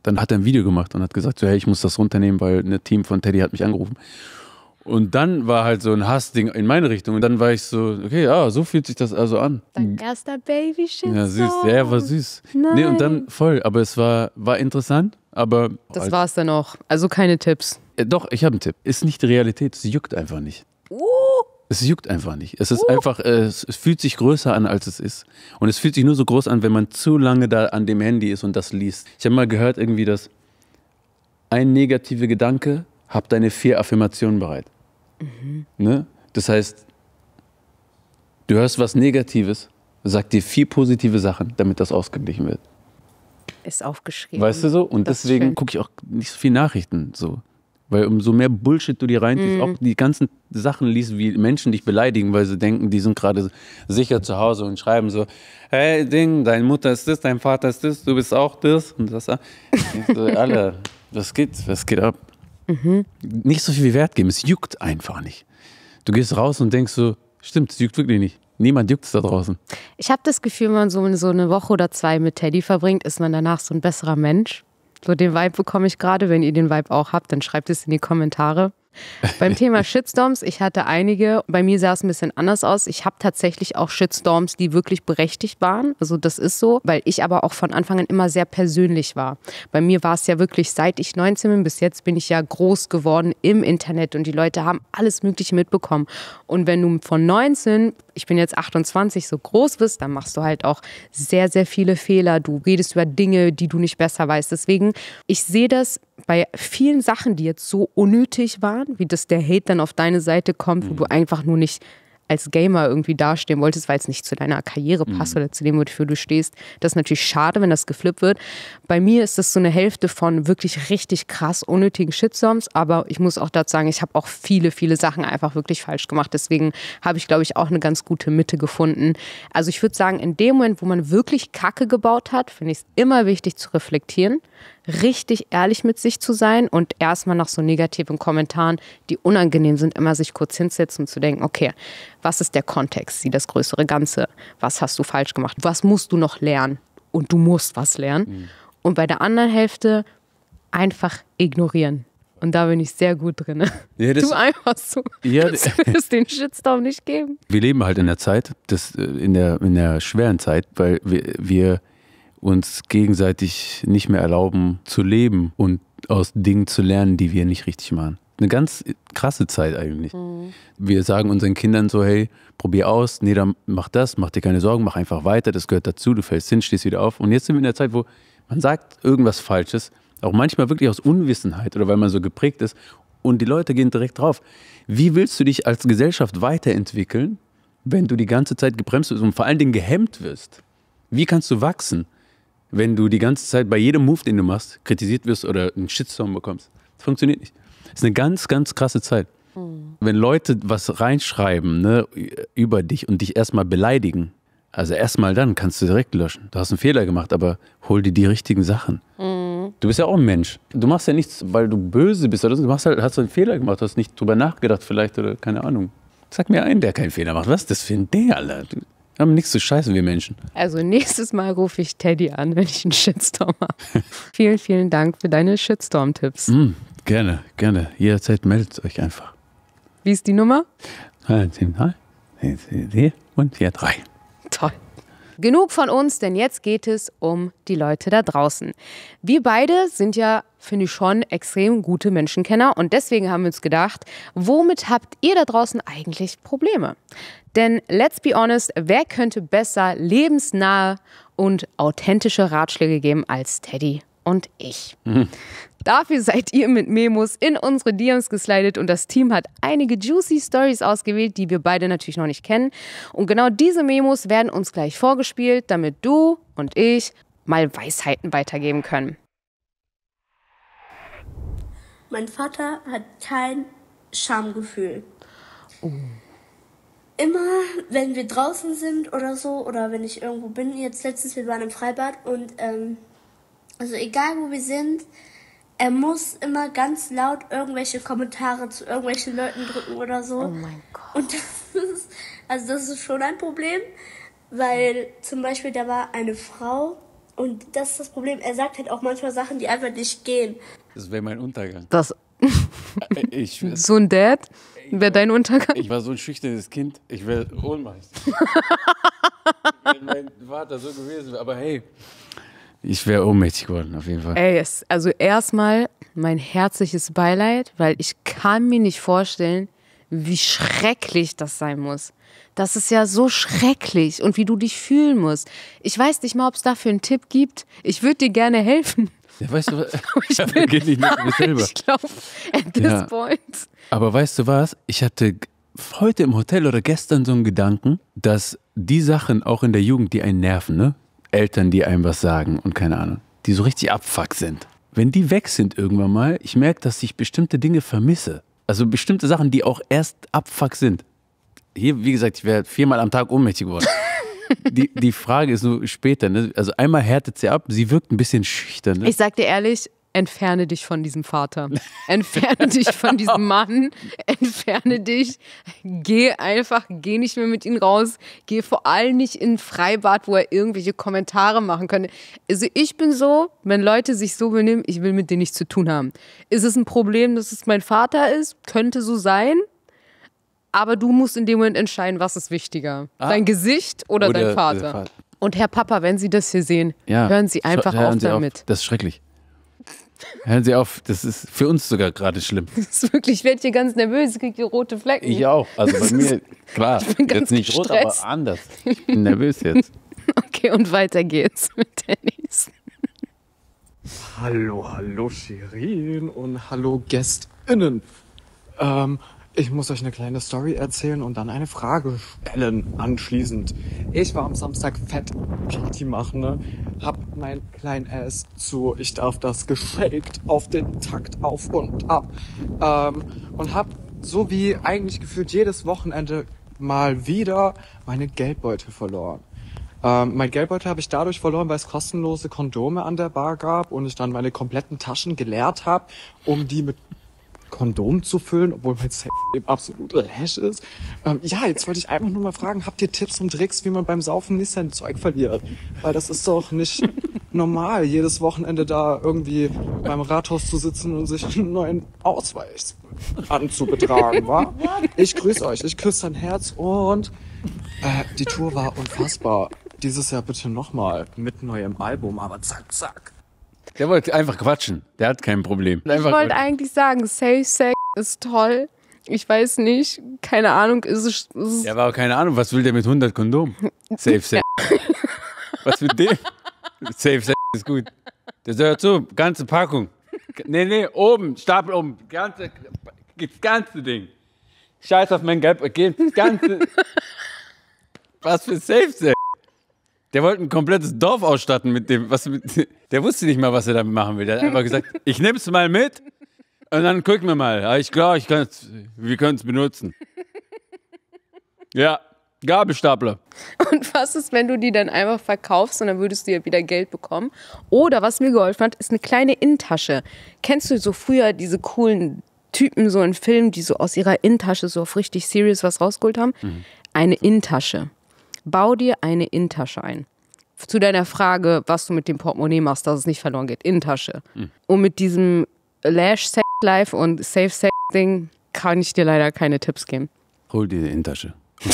Dann hat er ein Video gemacht und hat gesagt, so, hey, ich muss das runternehmen, weil ein Team von Teddy hat mich angerufen. Und dann war halt so ein Hassding in meine Richtung. Und dann war ich so, okay, ja, so fühlt sich das also an. Dein erster baby -Shitstorm. Ja, süß. Ja, war süß. Nein. Nee, und dann voll. Aber es war, war interessant, aber. Das halt. war's dann auch. Also keine Tipps. Ja, äh, doch, ich habe einen Tipp. Ist nicht die Realität. Es juckt einfach nicht. Uh. Es juckt einfach nicht. Es ist uh. einfach, äh, es, es fühlt sich größer an, als es ist. Und es fühlt sich nur so groß an, wenn man zu lange da an dem Handy ist und das liest. Ich habe mal gehört irgendwie, dass ein negativer Gedanke, hab deine vier Affirmationen bereit. Mhm. Ne? Das heißt, du hörst was Negatives, sag dir vier positive Sachen, damit das ausgeglichen wird. Ist aufgeschrieben. Weißt du so? Und das deswegen gucke ich auch nicht so viel Nachrichten so. Weil umso mehr Bullshit du dir reinziehst, mhm. auch die ganzen Sachen liest, wie Menschen dich beleidigen, weil sie denken, die sind gerade sicher zu Hause und schreiben so, hey Ding, deine Mutter ist das, dein Vater ist das, du bist auch das und das. Und ah. so, alle, was geht, was geht ab? mhm. nicht so viel wie Wert geben. Es juckt einfach nicht. Du gehst raus und denkst so, stimmt, es juckt wirklich nicht. Niemand juckt es da draußen. Ich habe das Gefühl, wenn man so eine Woche oder zwei mit Teddy verbringt, ist man danach so ein besserer Mensch. So den Vibe bekomme ich gerade. Wenn ihr den Vibe auch habt, dann schreibt es in die Kommentare. Beim Thema Shitstorms, ich hatte einige, bei mir sah es ein bisschen anders aus. Ich habe tatsächlich auch Shitstorms, die wirklich berechtigt waren. Also das ist so, weil ich aber auch von Anfang an immer sehr persönlich war. Bei mir war es ja wirklich, seit ich 19 bin bis jetzt, bin ich ja groß geworden im Internet und die Leute haben alles Mögliche mitbekommen. Und wenn du von 19, ich bin jetzt 28, so groß bist, dann machst du halt auch sehr, sehr viele Fehler. Du redest über Dinge, die du nicht besser weißt. Deswegen, ich sehe das bei vielen Sachen, die jetzt so unnötig waren, wie dass der Hate dann auf deine Seite kommt, mhm. wo du mhm. einfach nur nicht als Gamer irgendwie dastehen wolltest, weil es nicht zu deiner Karriere mhm. passt mhm. oder zu dem, wofür du stehst. Das ist natürlich schade, wenn das geflippt wird. Bei mir ist das so eine Hälfte von wirklich richtig krass unnötigen Shitstorms, aber ich muss auch dazu sagen, ich habe auch viele, viele Sachen einfach wirklich falsch gemacht. Deswegen habe ich, glaube ich, auch eine ganz gute Mitte gefunden. Also ich würde sagen, in dem Moment, wo man wirklich Kacke gebaut hat, finde ich es immer wichtig zu reflektieren richtig ehrlich mit sich zu sein und erstmal nach so negativen Kommentaren, die unangenehm sind, immer sich kurz hinsetzen und zu denken, okay, was ist der Kontext, sieh das größere Ganze? Was hast du falsch gemacht? Was musst du noch lernen? Und du musst was lernen. Mhm. Und bei der anderen Hälfte einfach ignorieren. Und da bin ich sehr gut drin. Ja, das, du einfach so. Ja, es den Shitstorm nicht geben. Wir leben halt in der Zeit, das, äh, in, der, in der schweren Zeit, weil wir, wir uns gegenseitig nicht mehr erlauben zu leben und aus Dingen zu lernen, die wir nicht richtig machen. Eine ganz krasse Zeit eigentlich. Mhm. Wir sagen unseren Kindern so, hey, probier aus, nee, dann mach das, mach dir keine Sorgen, mach einfach weiter, das gehört dazu, du fällst hin, stehst wieder auf. Und jetzt sind wir in der Zeit, wo man sagt irgendwas Falsches, auch manchmal wirklich aus Unwissenheit oder weil man so geprägt ist und die Leute gehen direkt drauf. Wie willst du dich als Gesellschaft weiterentwickeln, wenn du die ganze Zeit gebremst wirst und vor allen Dingen gehemmt wirst? Wie kannst du wachsen? wenn du die ganze Zeit bei jedem Move, den du machst, kritisiert wirst oder einen Shitstorm bekommst. Das funktioniert nicht. Das ist eine ganz, ganz krasse Zeit. Mhm. Wenn Leute was reinschreiben ne, über dich und dich erstmal beleidigen, also erstmal dann kannst du direkt löschen. Du hast einen Fehler gemacht, aber hol dir die richtigen Sachen. Mhm. Du bist ja auch ein Mensch. Du machst ja nichts, weil du böse bist. du machst halt, hast einen Fehler gemacht, hast nicht drüber nachgedacht vielleicht oder keine Ahnung. Sag mir einen, der keinen Fehler macht. Was ist das für ein der, Alter? Wir haben nichts zu scheißen, wir Menschen. Also nächstes Mal rufe ich Teddy an, wenn ich einen Shitstorm habe. vielen, vielen Dank für deine Shitstorm-Tipps. Mm, gerne, gerne. Jederzeit meldet euch einfach. Wie ist die Nummer? 1, 7, 3, 4 und 4, 3 genug von uns, denn jetzt geht es um die Leute da draußen. Wir beide sind ja, finde ich schon, extrem gute Menschenkenner und deswegen haben wir uns gedacht, womit habt ihr da draußen eigentlich Probleme? Denn let's be honest, wer könnte besser lebensnahe und authentische Ratschläge geben als Teddy und ich. Mhm. Dafür seid ihr mit Memos in unsere DMs geslidet und das Team hat einige juicy Stories ausgewählt, die wir beide natürlich noch nicht kennen. Und genau diese Memos werden uns gleich vorgespielt, damit du und ich mal Weisheiten weitergeben können. Mein Vater hat kein Schamgefühl. Oh. Immer, wenn wir draußen sind oder so, oder wenn ich irgendwo bin, jetzt letztens, wir waren im Freibad und ähm, also egal wo wir sind, er muss immer ganz laut irgendwelche Kommentare zu irgendwelchen Leuten drücken oder so. Oh mein Gott. Und das ist, also das ist schon ein Problem, weil zum Beispiel da war eine Frau und das ist das Problem. Er sagt halt auch manchmal Sachen, die einfach nicht gehen. Das wäre mein Untergang. Das. Äh, ich, so ein Dad wäre dein Untergang. Ich war so ein schüchternes Kind. Ich wäre ohnmächtig. wenn mein Vater so gewesen wäre. Aber hey, ich wäre ohnmächtig geworden, auf jeden Fall. Ey, also erstmal mein herzliches Beileid, weil ich kann mir nicht vorstellen, wie schrecklich das sein muss. Das ist ja so schrecklich und wie du dich fühlen musst. Ich weiß nicht mal, ob es dafür einen Tipp gibt. Ich würde dir gerne helfen. Ja, weißt du, was? ich, bin, nicht mit selber. ich glaube, at this ja. point. Aber weißt du was? Ich hatte heute im Hotel oder gestern so einen Gedanken, dass die Sachen auch in der Jugend, die einen nerven, ne? Eltern, die einem was sagen und keine Ahnung, die so richtig abfuck sind. Wenn die weg sind irgendwann mal, ich merke, dass ich bestimmte Dinge vermisse. Also bestimmte Sachen, die auch erst abfuck sind. Hier, wie gesagt, ich wäre viermal am Tag ohnmächtig geworden. die, die Frage ist nur später. Ne? Also einmal härtet sie ab, sie wirkt ein bisschen schüchtern. Ne? Ich sag dir ehrlich, entferne dich von diesem Vater, entferne dich von diesem Mann, entferne dich, geh einfach, geh nicht mehr mit ihm raus, geh vor allem nicht in ein Freibad, wo er irgendwelche Kommentare machen könnte. Also ich bin so, wenn Leute sich so benehmen, ich will mit denen nichts zu tun haben. Ist es ein Problem, dass es mein Vater ist? Könnte so sein. Aber du musst in dem Moment entscheiden, was ist wichtiger, ah. dein Gesicht oder, oder dein Vater. Vater. Und Herr Papa, wenn Sie das hier sehen, ja. hören Sie einfach Sch hören auf Sie damit. Auf. Das ist schrecklich. Hören Sie auf, das ist für uns sogar gerade schlimm. Das ist wirklich, ich werde hier ganz nervös, ich kriege hier rote Flecken. Ich auch. Also bei mir, klar, ich jetzt nicht gestresst. rot, aber anders. Ich bin nervös jetzt. Okay, und weiter geht's mit Dennis. Hallo, hallo Shirin und hallo GästInnen. Ähm, ich muss euch eine kleine Story erzählen und dann eine Frage stellen anschließend. Ich war am Samstag fett Party machen, ne? Hab mein kleinen Ass zu. Ich darf das geschaked auf den Takt auf und ab. Ähm, und hab so wie eigentlich gefühlt jedes Wochenende mal wieder meine Geldbeutel verloren. Ähm, mein Geldbeutel habe ich dadurch verloren, weil es kostenlose Kondome an der Bar gab und ich dann meine kompletten Taschen geleert habe, um die mit Kondom zu füllen, obwohl mein Sex absoluter Hash ist. Ähm, ja, jetzt wollte ich einfach nur mal fragen, habt ihr Tipps und Tricks, wie man beim Saufen nicht sein Zeug verliert? Weil das ist doch nicht normal, jedes Wochenende da irgendwie beim Rathaus zu sitzen und sich einen neuen Ausweis anzubetragen, wa? Ich grüße euch, ich küsse dein Herz und äh, die Tour war unfassbar. Dieses Jahr bitte nochmal mit neuem Album, aber zack, zack. Der wollte einfach quatschen. Der hat kein Problem. Einfach ich wollte eigentlich sagen, Safe Sex ist toll. Ich weiß nicht, keine Ahnung, ist es. Ist ja, aber keine Ahnung, was will der mit 100 Kondom? Safe Sex. was mit dem? Safe Sex ist gut. Der hört zu, ganze Packung. Nee, nee, oben, Stapel oben, ganze, das ganze Ding. Scheiß auf mein Geld, das ganze. was für Safe Sex. Der wollte ein komplettes Dorf ausstatten mit dem, was mit, der wusste nicht mal, was er damit machen will. Der hat einfach gesagt, ich nehme es mal mit und dann gucken wir mal. Ja, ich glaube, ich wir können es benutzen. Ja, Gabelstapler. Und was ist, wenn du die dann einfach verkaufst und dann würdest du ja wieder Geld bekommen? Oder was mir geholfen hat, ist eine kleine Innentasche. Kennst du so früher diese coolen Typen so in Filmen, die so aus ihrer Innentasche so auf richtig serious was rausgeholt haben? Mhm. Eine Innentasche bau dir eine Intasche ein. Zu deiner Frage, was du mit dem Portemonnaie machst, dass es nicht verloren geht. Intasche. Mhm. Und mit diesem Lash Sex Life und Safe Sex Ding kann ich dir leider keine Tipps geben. Hol dir eine Intasche.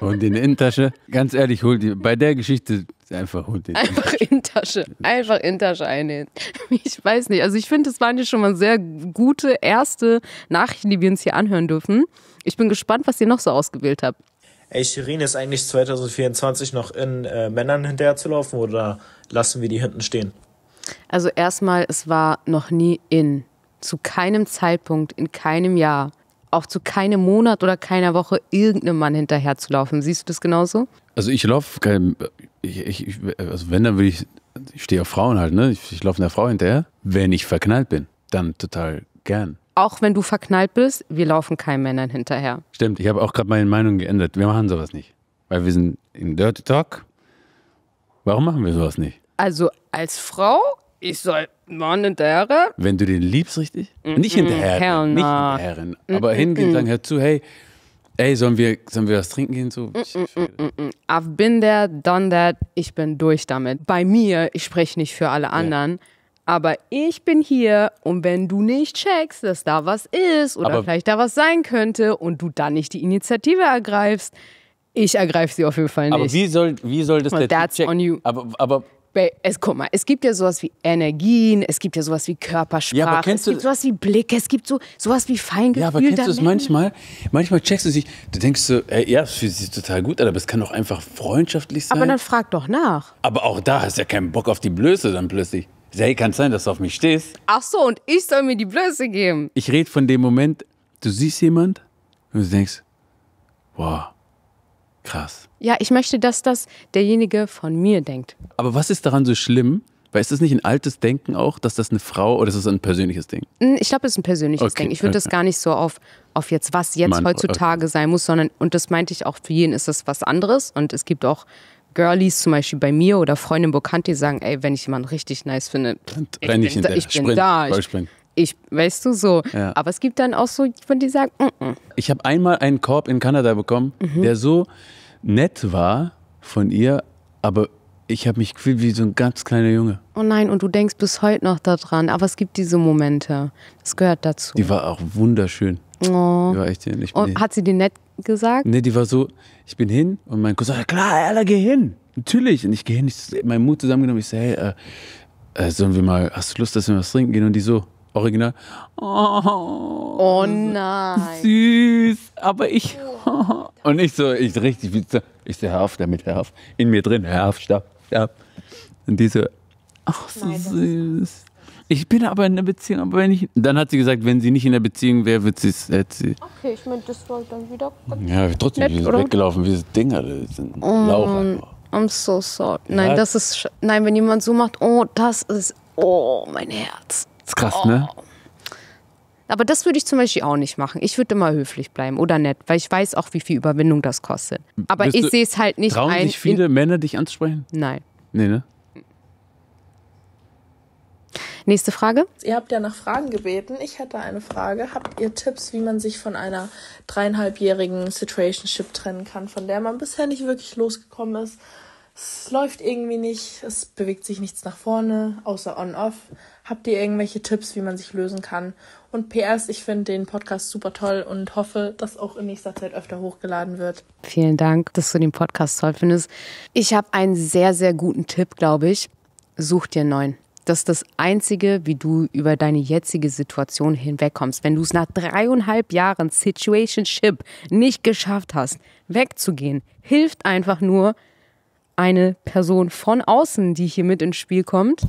hol dir eine Intasche. Ganz ehrlich, hol dir bei der Geschichte einfach hol dir. Einfach Intasche. Einfach Intasche einnehmen. Ich weiß nicht. Also ich finde, das waren ja schon mal sehr gute erste Nachrichten, die wir uns hier anhören dürfen. Ich bin gespannt, was ihr noch so ausgewählt habt ey, Shirin ist eigentlich 2024 noch in äh, Männern hinterherzulaufen oder lassen wir die hinten stehen? Also erstmal, es war noch nie in, zu keinem Zeitpunkt, in keinem Jahr, auch zu keinem Monat oder keiner Woche irgendeinem Mann hinterherzulaufen. Siehst du das genauso? Also ich laufe kein, ich, ich, also wenn, dann würde ich, ich stehe auf Frauen halt, ne? Ich, ich laufe einer Frau hinterher. Wenn ich verknallt bin, dann total gern auch wenn du verknallt bist, wir laufen keinen Männern hinterher. Stimmt, ich habe auch gerade meine Meinung geändert. Wir machen sowas nicht. Weil wir sind in Dirty Talk. Warum machen wir sowas nicht? Also als Frau, ich soll Mann hinterher. Wenn du den liebst, richtig? Mm -mm, nicht hinterher. Nicht hinterher. Aber hingehen und sagen, hör zu, hey, ey, sollen wir, sollen wir was trinken gehen? So, I've been there, done that, ich bin durch damit. Bei mir, ich spreche nicht für alle anderen. Ja aber ich bin hier und wenn du nicht checkst, dass da was ist oder aber vielleicht da was sein könnte und du dann nicht die Initiative ergreifst, ich ergreife sie auf jeden Fall nicht. Aber wie soll, wie soll das well, der that's on you. Aber, aber es, guck mal, es gibt ja sowas wie Energien, es gibt ja sowas wie Körpersprache, ja, es gibt sowas wie Blicke, es gibt so, sowas wie Feingefühl. Ja, aber kennst du es manchmal? Manchmal checkst du dich, du denkst so, ey, ja, es fühlt sich total gut an, aber es kann doch einfach freundschaftlich sein. Aber dann frag doch nach. Aber auch da hast du ja keinen Bock auf die Blöße dann plötzlich. Hey, kann sein, dass du auf mich stehst. Ach so, und ich soll mir die Blöße geben. Ich rede von dem Moment, du siehst jemand und du denkst, wow, krass. Ja, ich möchte, dass das derjenige von mir denkt. Aber was ist daran so schlimm? Weil ist das nicht ein altes Denken auch, dass das eine Frau oder ist das ein persönliches Ding? Hm, ich glaube, es ist ein persönliches okay. Denken. Ich würde okay. Äh, das gar nicht so auf, auf jetzt, was jetzt Mann, heutzutage okay. sein muss, sondern, und das meinte ich auch, für jeden ist das was anderes und es gibt auch Girlies zum Beispiel bei mir oder Freundin Bekannte, sagen, ey, wenn ich jemanden richtig nice finde, ich bin, ich da, ich bin Sprint, da. Ich, ich, weißt du, so. Ja. Aber es gibt dann auch so, die sagen, mm -mm. Ich habe einmal einen Korb in Kanada bekommen, mhm. der so nett war von ihr, aber ich habe mich gefühlt wie so ein ganz kleiner Junge. Oh nein, und du denkst bis heute noch daran. Aber es gibt diese Momente. Das gehört dazu. Die war auch wunderschön. Oh. Die war echt, ich und hat sie dir nett gesagt? Nee, die war so, ich bin hin und mein Cousin, klar, Alter, geh hin. Natürlich. Und ich gehe hin, ich, meinen Mut zusammengenommen. Ich sage, hey, äh, äh, sollen wir mal, hast du Lust, dass wir was trinken gehen? Und die so, original. Oh, oh nein. Süß, aber ich. Oh. Und ich so, ich richtig, ich so, hör auf damit, hör auf. In mir drin, hör auf, stopp habe. Und die ach, so Nein, süß. Ich bin aber in der Beziehung, aber wenn ich. Dann hat sie gesagt, wenn sie nicht in der Beziehung wäre, wird sie es. Okay, ich meine, das war dann wieder. Ja, trotzdem, nett, die sind weggelaufen, wie Dinger sind. Oh, Lauch mm, I'm so sorry. Nein, ja. das ist. Nein, wenn jemand so macht, oh, das ist. Oh, mein Herz. Das ist krass, oh, ne? Aber das würde ich zum Beispiel auch nicht machen. Ich würde immer höflich bleiben oder nett, weil ich weiß auch, wie viel Überwindung das kostet. Aber Bist ich sehe es halt nicht trauen ein. Trauen sich viele Männer, dich anzusprechen? Nein. Nee, ne? Nächste Frage. Ihr habt ja nach Fragen gebeten. Ich hätte eine Frage. Habt ihr Tipps, wie man sich von einer dreieinhalbjährigen Situationship trennen kann, von der man bisher nicht wirklich losgekommen ist? Es läuft irgendwie nicht, es bewegt sich nichts nach vorne, außer on-off. Habt ihr irgendwelche Tipps, wie man sich lösen kann und PS, ich finde den Podcast super toll und hoffe, dass auch in nächster Zeit öfter hochgeladen wird. Vielen Dank, dass du den Podcast toll findest. Ich habe einen sehr, sehr guten Tipp, glaube ich. Such dir einen neuen. Das ist das Einzige, wie du über deine jetzige Situation hinwegkommst. Wenn du es nach dreieinhalb Jahren Situationship nicht geschafft hast, wegzugehen, hilft einfach nur eine Person von außen, die hier mit ins Spiel kommt,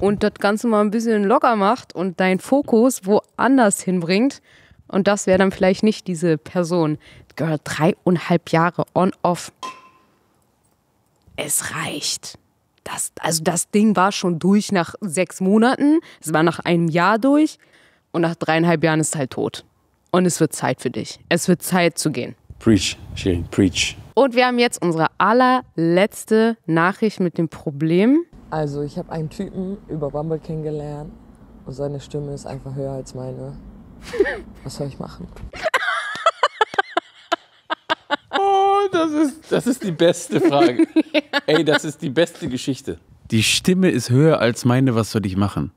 und das Ganze mal ein bisschen locker macht und deinen Fokus woanders hinbringt. Und das wäre dann vielleicht nicht diese Person. Girl, dreieinhalb Jahre on-off. Es reicht. Das, also das Ding war schon durch nach sechs Monaten. Es war nach einem Jahr durch. Und nach dreieinhalb Jahren ist es halt tot. Und es wird Zeit für dich. Es wird Zeit zu gehen. Preach, Shane, preach. Und wir haben jetzt unsere allerletzte Nachricht mit dem Problem. Also ich habe einen Typen über Bumble kennengelernt und seine Stimme ist einfach höher als meine. Was soll ich machen? Oh, das ist, das ist die beste Frage. Ey, das ist die beste Geschichte. Die Stimme ist höher als meine, was soll ich machen?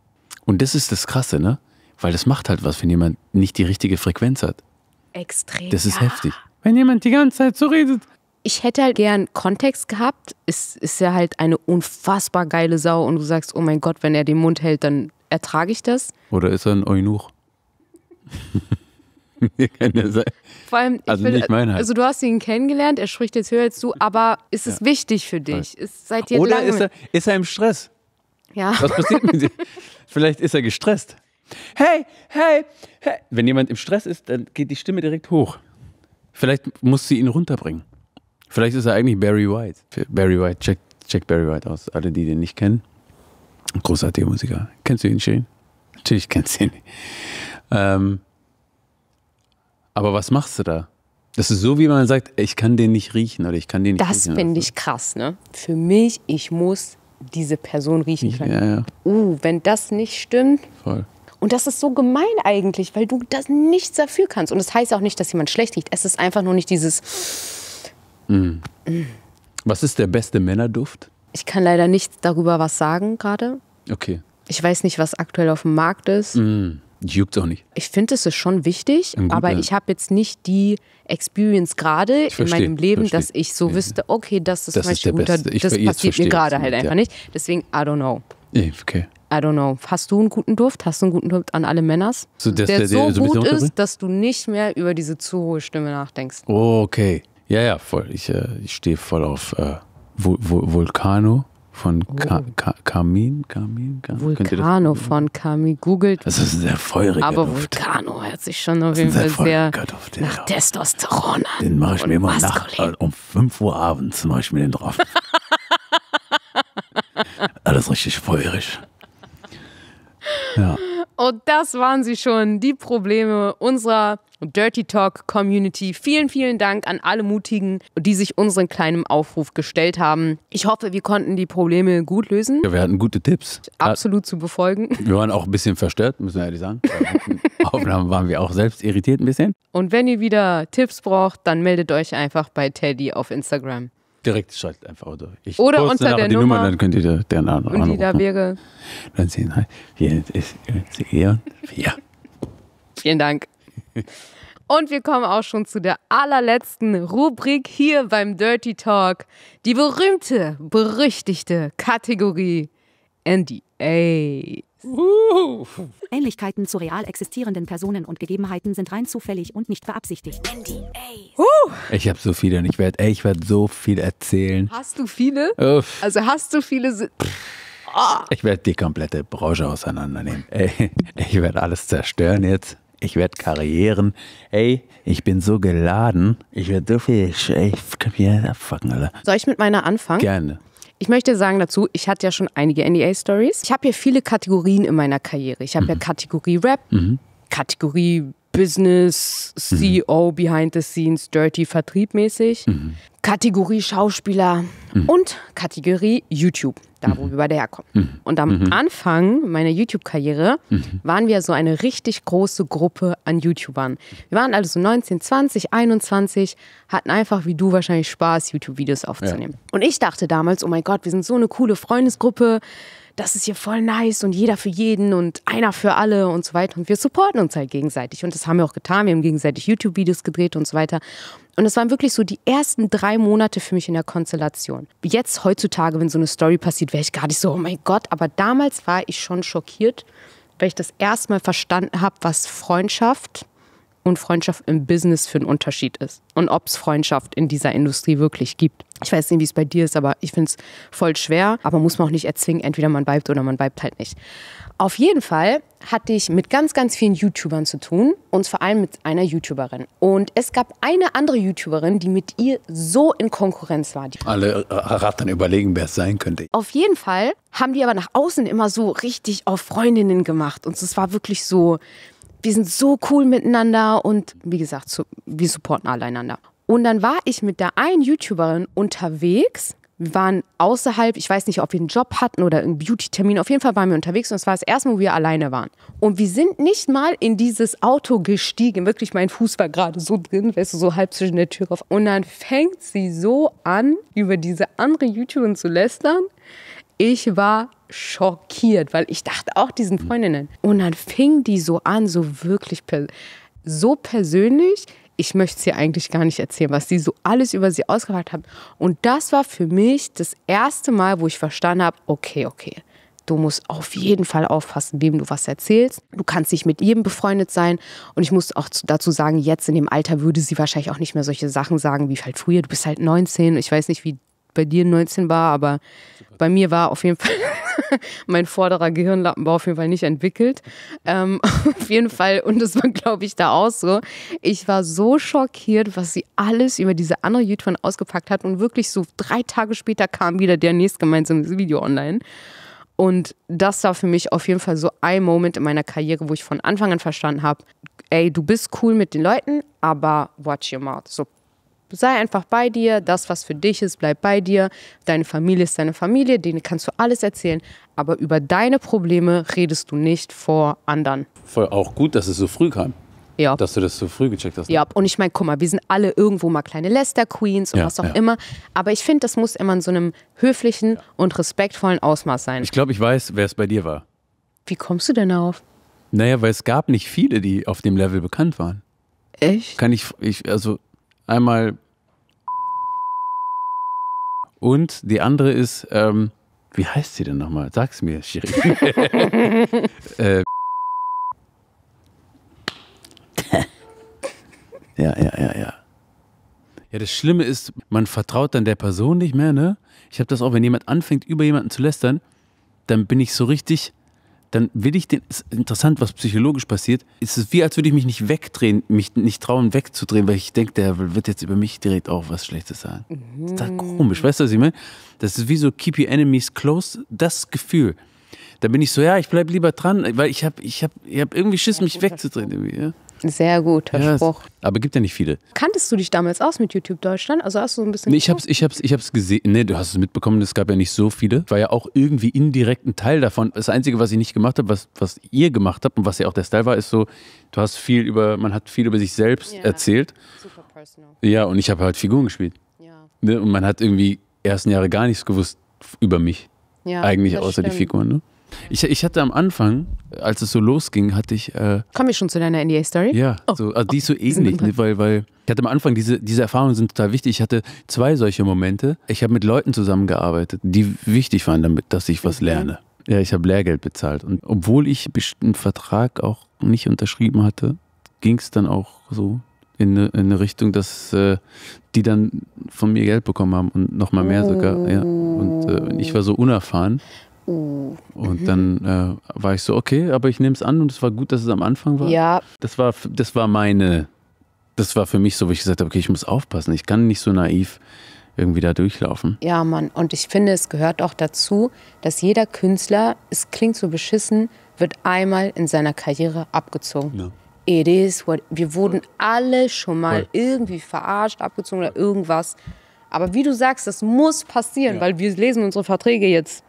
Und das ist das Krasse, ne? Weil das macht halt was, wenn jemand nicht die richtige Frequenz hat. Extrem. Das ist ja. heftig. Wenn jemand die ganze Zeit so redet, ich hätte halt gern Kontext gehabt. Es ist ja halt eine unfassbar geile Sau und du sagst, oh mein Gott, wenn er den Mund hält, dann ertrage ich das. Oder ist er ein Eunuch? kann ja sein. Vor allem, also, will, nicht meine halt. also du hast ihn kennengelernt, er spricht jetzt höher als du, aber ist es ja. wichtig für dich? Ist, seid ihr Oder ist er, ist er im Stress? Ja. Was passiert mit dir? Vielleicht ist er gestresst. Hey, hey, hey. Wenn jemand im Stress ist, dann geht die Stimme direkt hoch. Vielleicht muss sie ihn runterbringen. Vielleicht ist er eigentlich Barry White. Barry White, check, check Barry White aus. Alle, die den nicht kennen. Großartiger Musiker. Kennst du ihn, Shane? Natürlich kennst du ihn. Ähm, aber was machst du da? Das ist so, wie man sagt, ich kann den nicht riechen oder ich kann den nicht das Das finde ich krass, ne? Für mich, ich muss diese Person riechen können. Ja, ja. Uh, wenn das nicht stimmt. Voll. Und das ist so gemein eigentlich, weil du das nichts dafür kannst. Und das heißt auch nicht, dass jemand schlecht riecht. Es ist einfach nur nicht dieses Mhm. Was ist der beste Männerduft? Ich kann leider nichts darüber was sagen gerade. Okay. Ich weiß nicht, was aktuell auf dem Markt ist. Mhm. Juckt auch nicht. Ich finde, es ist schon wichtig, Gut, aber ich habe jetzt nicht die Experience gerade in meinem Leben, verstehe. dass ich so ja. wüsste, okay, das ist mein guter, ich, das passiert mir gerade halt einfach ja. nicht. Deswegen, I don't know. Eh, okay. I don't know. Hast du einen guten Duft? Hast du einen guten Duft an alle Männers? So, der, der, so der, gut ist, dass du nicht mehr über diese zu hohe Stimme nachdenkst. Oh, okay. Ja, ja, voll. Ich, äh, ich stehe voll auf äh, Vul Vul Vulcano von oh. Ka Kamin. Vulcano von Kamin. Googelt. Das ist ein sehr feuriger Aber Duft. Vulcano hört sich schon auf jeden Fall sehr, sehr nach Testosteron an. Den mache ich mir immer nach, äh, um 5 Uhr abends mache ich mir den drauf. Alles richtig feurig. Ja. Und das waren sie schon, die Probleme unserer Dirty Talk Community. Vielen, vielen Dank an alle Mutigen, die sich unseren kleinen Aufruf gestellt haben. Ich hoffe, wir konnten die Probleme gut lösen. Ja, wir hatten gute Tipps. Absolut zu befolgen. Wir waren auch ein bisschen verstört, müssen wir ehrlich sagen. Bei Aufnahmen waren wir auch selbst irritiert ein bisschen. Und wenn ihr wieder Tipps braucht, dann meldet euch einfach bei Teddy auf Instagram. Direkt schaltet einfach oder ich oder unter der die Nummer, Nummer, dann könnt ihr da, deren An Und die da wäre. Dann sehen ja. Vielen Dank. Und wir kommen auch schon zu der allerletzten Rubrik hier beim Dirty Talk. Die berühmte, berüchtigte Kategorie NDA. Ähnlichkeiten zu real existierenden Personen und Gegebenheiten sind rein zufällig und nicht beabsichtigt. Ich habe so viele und ich werde werd so viel erzählen. Hast du viele? Uff. Also hast du viele... Si ah. Ich werde die komplette Branche auseinandernehmen. ich werde alles zerstören jetzt ich werde Karrieren. Ey, ich bin so geladen. Ich werde so viel. Ich, kann mich abfucken, Alter. Soll ich mit meiner anfangen? Gerne. Ich möchte sagen dazu, ich hatte ja schon einige NDA-Stories. E ich habe ja viele Kategorien in meiner Karriere. Ich habe mhm. ja Kategorie Rap, mhm. Kategorie Business, CEO, mhm. E behind the Scenes, Dirty vertriebmäßig. Mhm. Kategorie Schauspieler mhm. und Kategorie YouTube, da wo mhm. wir beide herkommen. Mhm. Und am mhm. Anfang meiner YouTube-Karriere waren wir so eine richtig große Gruppe an YouTubern. Wir waren also so 19, 20, 21, hatten einfach wie du wahrscheinlich Spaß, YouTube-Videos aufzunehmen. Ja. Und ich dachte damals, oh mein Gott, wir sind so eine coole Freundesgruppe das ist hier voll nice und jeder für jeden und einer für alle und so weiter. Und wir supporten uns halt gegenseitig. Und das haben wir auch getan. Wir haben gegenseitig YouTube-Videos gedreht und so weiter. Und das waren wirklich so die ersten drei Monate für mich in der Konstellation. Jetzt heutzutage, wenn so eine Story passiert, wäre ich gar nicht so, oh mein Gott. Aber damals war ich schon schockiert, weil ich das erstmal verstanden habe, was Freundschaft ist und Freundschaft im Business für einen Unterschied ist und ob es Freundschaft in dieser Industrie wirklich gibt. Ich weiß nicht, wie es bei dir ist, aber ich finde es voll schwer. Aber muss man auch nicht erzwingen, entweder man bleibt oder man bleibt halt nicht. Auf jeden Fall hatte ich mit ganz, ganz vielen YouTubern zu tun und vor allem mit einer YouTuberin. Und es gab eine andere YouTuberin, die mit ihr so in Konkurrenz war. Alle äh, rattern überlegen, wer es sein könnte. Auf jeden Fall haben die aber nach außen immer so richtig auf Freundinnen gemacht. Und es war wirklich so, wir sind so cool miteinander und wie gesagt, so, wir supporten alle einander. Und dann war ich mit der einen YouTuberin unterwegs. Wir waren außerhalb, ich weiß nicht, ob wir einen Job hatten oder einen Beauty-Termin. Auf jeden Fall waren wir unterwegs und es war das erste Mal, wo wir alleine waren. Und wir sind nicht mal in dieses Auto gestiegen. Wirklich, mein Fuß war gerade so drin, weißt du, so halb zwischen der Tür auf. Und dann fängt sie so an, über diese andere YouTuberin zu lästern. Ich war schockiert, weil ich dachte auch diesen mhm. Freundinnen. Und dann fing die so an, so wirklich per so persönlich. Ich möchte es hier eigentlich gar nicht erzählen, was die so alles über sie ausgepackt haben. Und das war für mich das erste Mal, wo ich verstanden habe, okay, okay, du musst auf jeden Fall aufpassen, wem du was erzählst. Du kannst nicht mit jedem befreundet sein. Und ich muss auch dazu sagen, jetzt in dem Alter würde sie wahrscheinlich auch nicht mehr solche Sachen sagen wie halt früher. Du bist halt 19. Ich weiß nicht, wie bei dir 19 war, aber Super. bei mir war auf jeden Fall mein vorderer Gehirnlappen war auf jeden Fall nicht entwickelt. Ähm, auf jeden Fall, und das war, glaube ich, da auch so. Ich war so schockiert, was sie alles über diese andere YouTuberin ausgepackt hat. Und wirklich so drei Tage später kam wieder der nächste gemeinsame Video online. Und das war für mich auf jeden Fall so ein Moment in meiner Karriere, wo ich von Anfang an verstanden habe, ey, du bist cool mit den Leuten, aber watch your mouth. So sei einfach bei dir, das, was für dich ist, bleib bei dir. Deine Familie ist deine Familie, denen kannst du alles erzählen, aber über deine Probleme redest du nicht vor anderen. Voll auch gut, dass es so früh kam. Ja. Dass du das so früh gecheckt hast. Ne? Ja, und ich meine, guck mal, wir sind alle irgendwo mal kleine Lester-Queens und ja, was auch ja. immer. Aber ich finde, das muss immer in so einem höflichen und respektvollen Ausmaß sein. Ich glaube, ich weiß, wer es bei dir war. Wie kommst du denn darauf? Naja, weil es gab nicht viele, die auf dem Level bekannt waren. Echt? Kann ich, ich also Einmal und die andere ist, ähm, wie heißt sie denn nochmal? Sag's mir, Shiri. äh, ja, ja, ja, ja. Ja, das Schlimme ist, man vertraut dann der Person nicht mehr, ne? Ich habe das auch, wenn jemand anfängt, über jemanden zu lästern, dann bin ich so richtig dann will ich den, ist interessant, was psychologisch passiert, ist es wie, als würde ich mich nicht wegdrehen, mich nicht trauen wegzudrehen, weil ich denke, der wird jetzt über mich direkt auch was Schlechtes sagen. Mhm. Das ist komisch, weißt du, was ich meine? Das ist wie so keep your enemies close, das Gefühl. Da bin ich so, ja, ich bleib lieber dran, weil ich habe ich hab, ich hab irgendwie Schiss, mich wegzudrehen. Irgendwie, ja? Sehr guter ja, Spruch. Aber gibt ja nicht viele. Kanntest du dich damals aus mit YouTube Deutschland? Also hast du so ein bisschen. Nee, ich hab's, ich hab's, ich hab's gesehen. Nee, du hast es mitbekommen, es gab ja nicht so viele. Ich war ja auch irgendwie indirekt ein Teil davon. Das Einzige, was ich nicht gemacht habe, was, was ihr gemacht habt und was ja auch der Style war, ist so, du hast viel über, man hat viel über sich selbst ja, erzählt. Super personal. Ja, und ich habe halt Figuren gespielt. Ja. Ne? Und man hat irgendwie ersten Jahre gar nichts gewusst über mich. Ja, eigentlich außer stimmt. die Figuren, ne? Ich, ich hatte am Anfang, als es so losging, hatte ich. Äh, Komme ich schon zu deiner NDA-Story? E ja, oh. so, oh, also die ist so oh, ähnlich, ne, weil, weil ich hatte am Anfang, diese, diese Erfahrungen sind total wichtig. Ich hatte zwei solche Momente. Ich habe mit Leuten zusammengearbeitet, die wichtig waren, damit, dass ich was lerne. Ja, ich habe Lehrgeld bezahlt. Und obwohl ich einen Vertrag auch nicht unterschrieben hatte, ging es dann auch so in eine, in eine Richtung, dass äh, die dann von mir Geld bekommen haben und nochmal mehr sogar. Ja. Und äh, ich war so unerfahren. Oh. Und dann äh, war ich so, okay, aber ich nehme es an und es war gut, dass es am Anfang war. Ja. Das war, das war meine, das war für mich so, wo ich gesagt habe, okay, ich muss aufpassen, ich kann nicht so naiv irgendwie da durchlaufen. Ja, Mann, und ich finde, es gehört auch dazu, dass jeder Künstler, es klingt so beschissen, wird einmal in seiner Karriere abgezogen. Ja. It is what, wir wurden alle schon mal Voll. irgendwie verarscht, abgezogen oder irgendwas. Aber wie du sagst, das muss passieren, ja. weil wir lesen unsere Verträge jetzt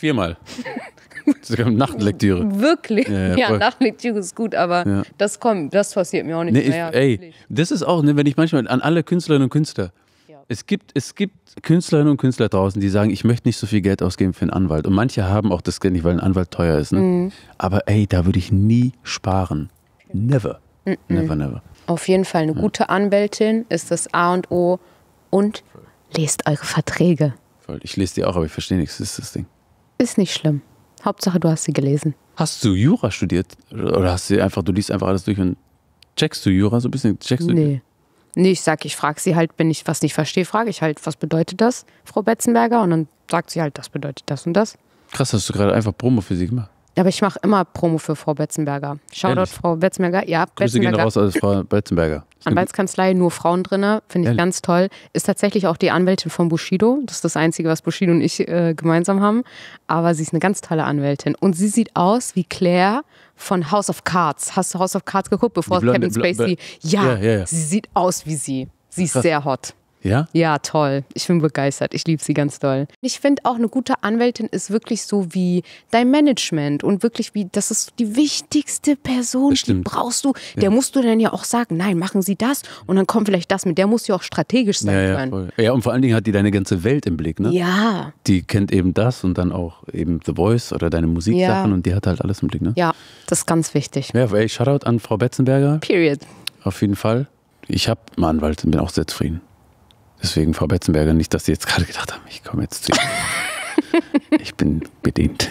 Viermal. Sogar Nachtlektüre. Wirklich? Ja, ja, ja Nachtlektüre ist gut, aber ja. das kommt, das passiert mir auch nicht nee, mehr. Ich, ey, das ist auch, ne, wenn ich manchmal an alle Künstlerinnen und Künstler. Es gibt, es gibt Künstlerinnen und Künstler draußen, die sagen, ich möchte nicht so viel Geld ausgeben für einen Anwalt. Und manche haben auch das Geld nicht, weil ein Anwalt teuer ist. Ne? Mhm. Aber ey, da würde ich nie sparen. Never. Mhm. Never, never. Auf jeden Fall eine gute Anwältin ist das A und O. Und lest eure Verträge. Ich lese die auch, aber ich verstehe nichts. Das ist das Ding. Ist nicht schlimm. Hauptsache, du hast sie gelesen. Hast du Jura studiert? Oder hast du einfach, du liest einfach alles durch und checkst du Jura so ein bisschen? Checkst du nee. Nee, ich sag, ich frage sie halt, wenn ich was nicht verstehe, frage ich halt, was bedeutet das, Frau Betzenberger? Und dann sagt sie halt, das bedeutet das und das. Krass, hast du gerade einfach Promo für sie gemacht. Aber ich mache immer Promo für Frau Betzenberger. Shoutout Ehrlich? Frau Betzenberger. Ja, Grüße Betzenberger. gehen raus als Frau Betzenberger. Anwaltskanzlei, nur Frauen drin, finde ich ganz toll. Ist tatsächlich auch die Anwältin von Bushido. Das ist das Einzige, was Bushido und ich äh, gemeinsam haben. Aber sie ist eine ganz tolle Anwältin. Und sie sieht aus wie Claire von House of Cards. Hast du House of Cards geguckt, bevor Blonde, Kevin Spacey... Ja, ja, ja, ja, sie sieht aus wie sie. Sie ist Krass. sehr hot. Ja? Ja, toll. Ich bin begeistert. Ich liebe sie ganz doll. Ich finde auch, eine gute Anwältin ist wirklich so wie dein Management und wirklich wie, das ist die wichtigste Person, die brauchst du. Ja. Der musst du dann ja auch sagen, nein, machen sie das und dann kommt vielleicht das mit. Der muss ja auch strategisch sein ja, ja, können. Voll. Ja, und vor allen Dingen hat die deine ganze Welt im Blick, ne? Ja. Die kennt eben das und dann auch eben The Voice oder deine Musiksachen ja. und die hat halt alles im Blick, ne? Ja, das ist ganz wichtig. Ja, ey, Shoutout an Frau Betzenberger. Period. Auf jeden Fall. Ich habe einen Anwalt und bin auch sehr zufrieden. Deswegen Frau Betzenberger nicht, dass Sie jetzt gerade gedacht haben, ich komme jetzt zu Ihnen. ich bin bedient.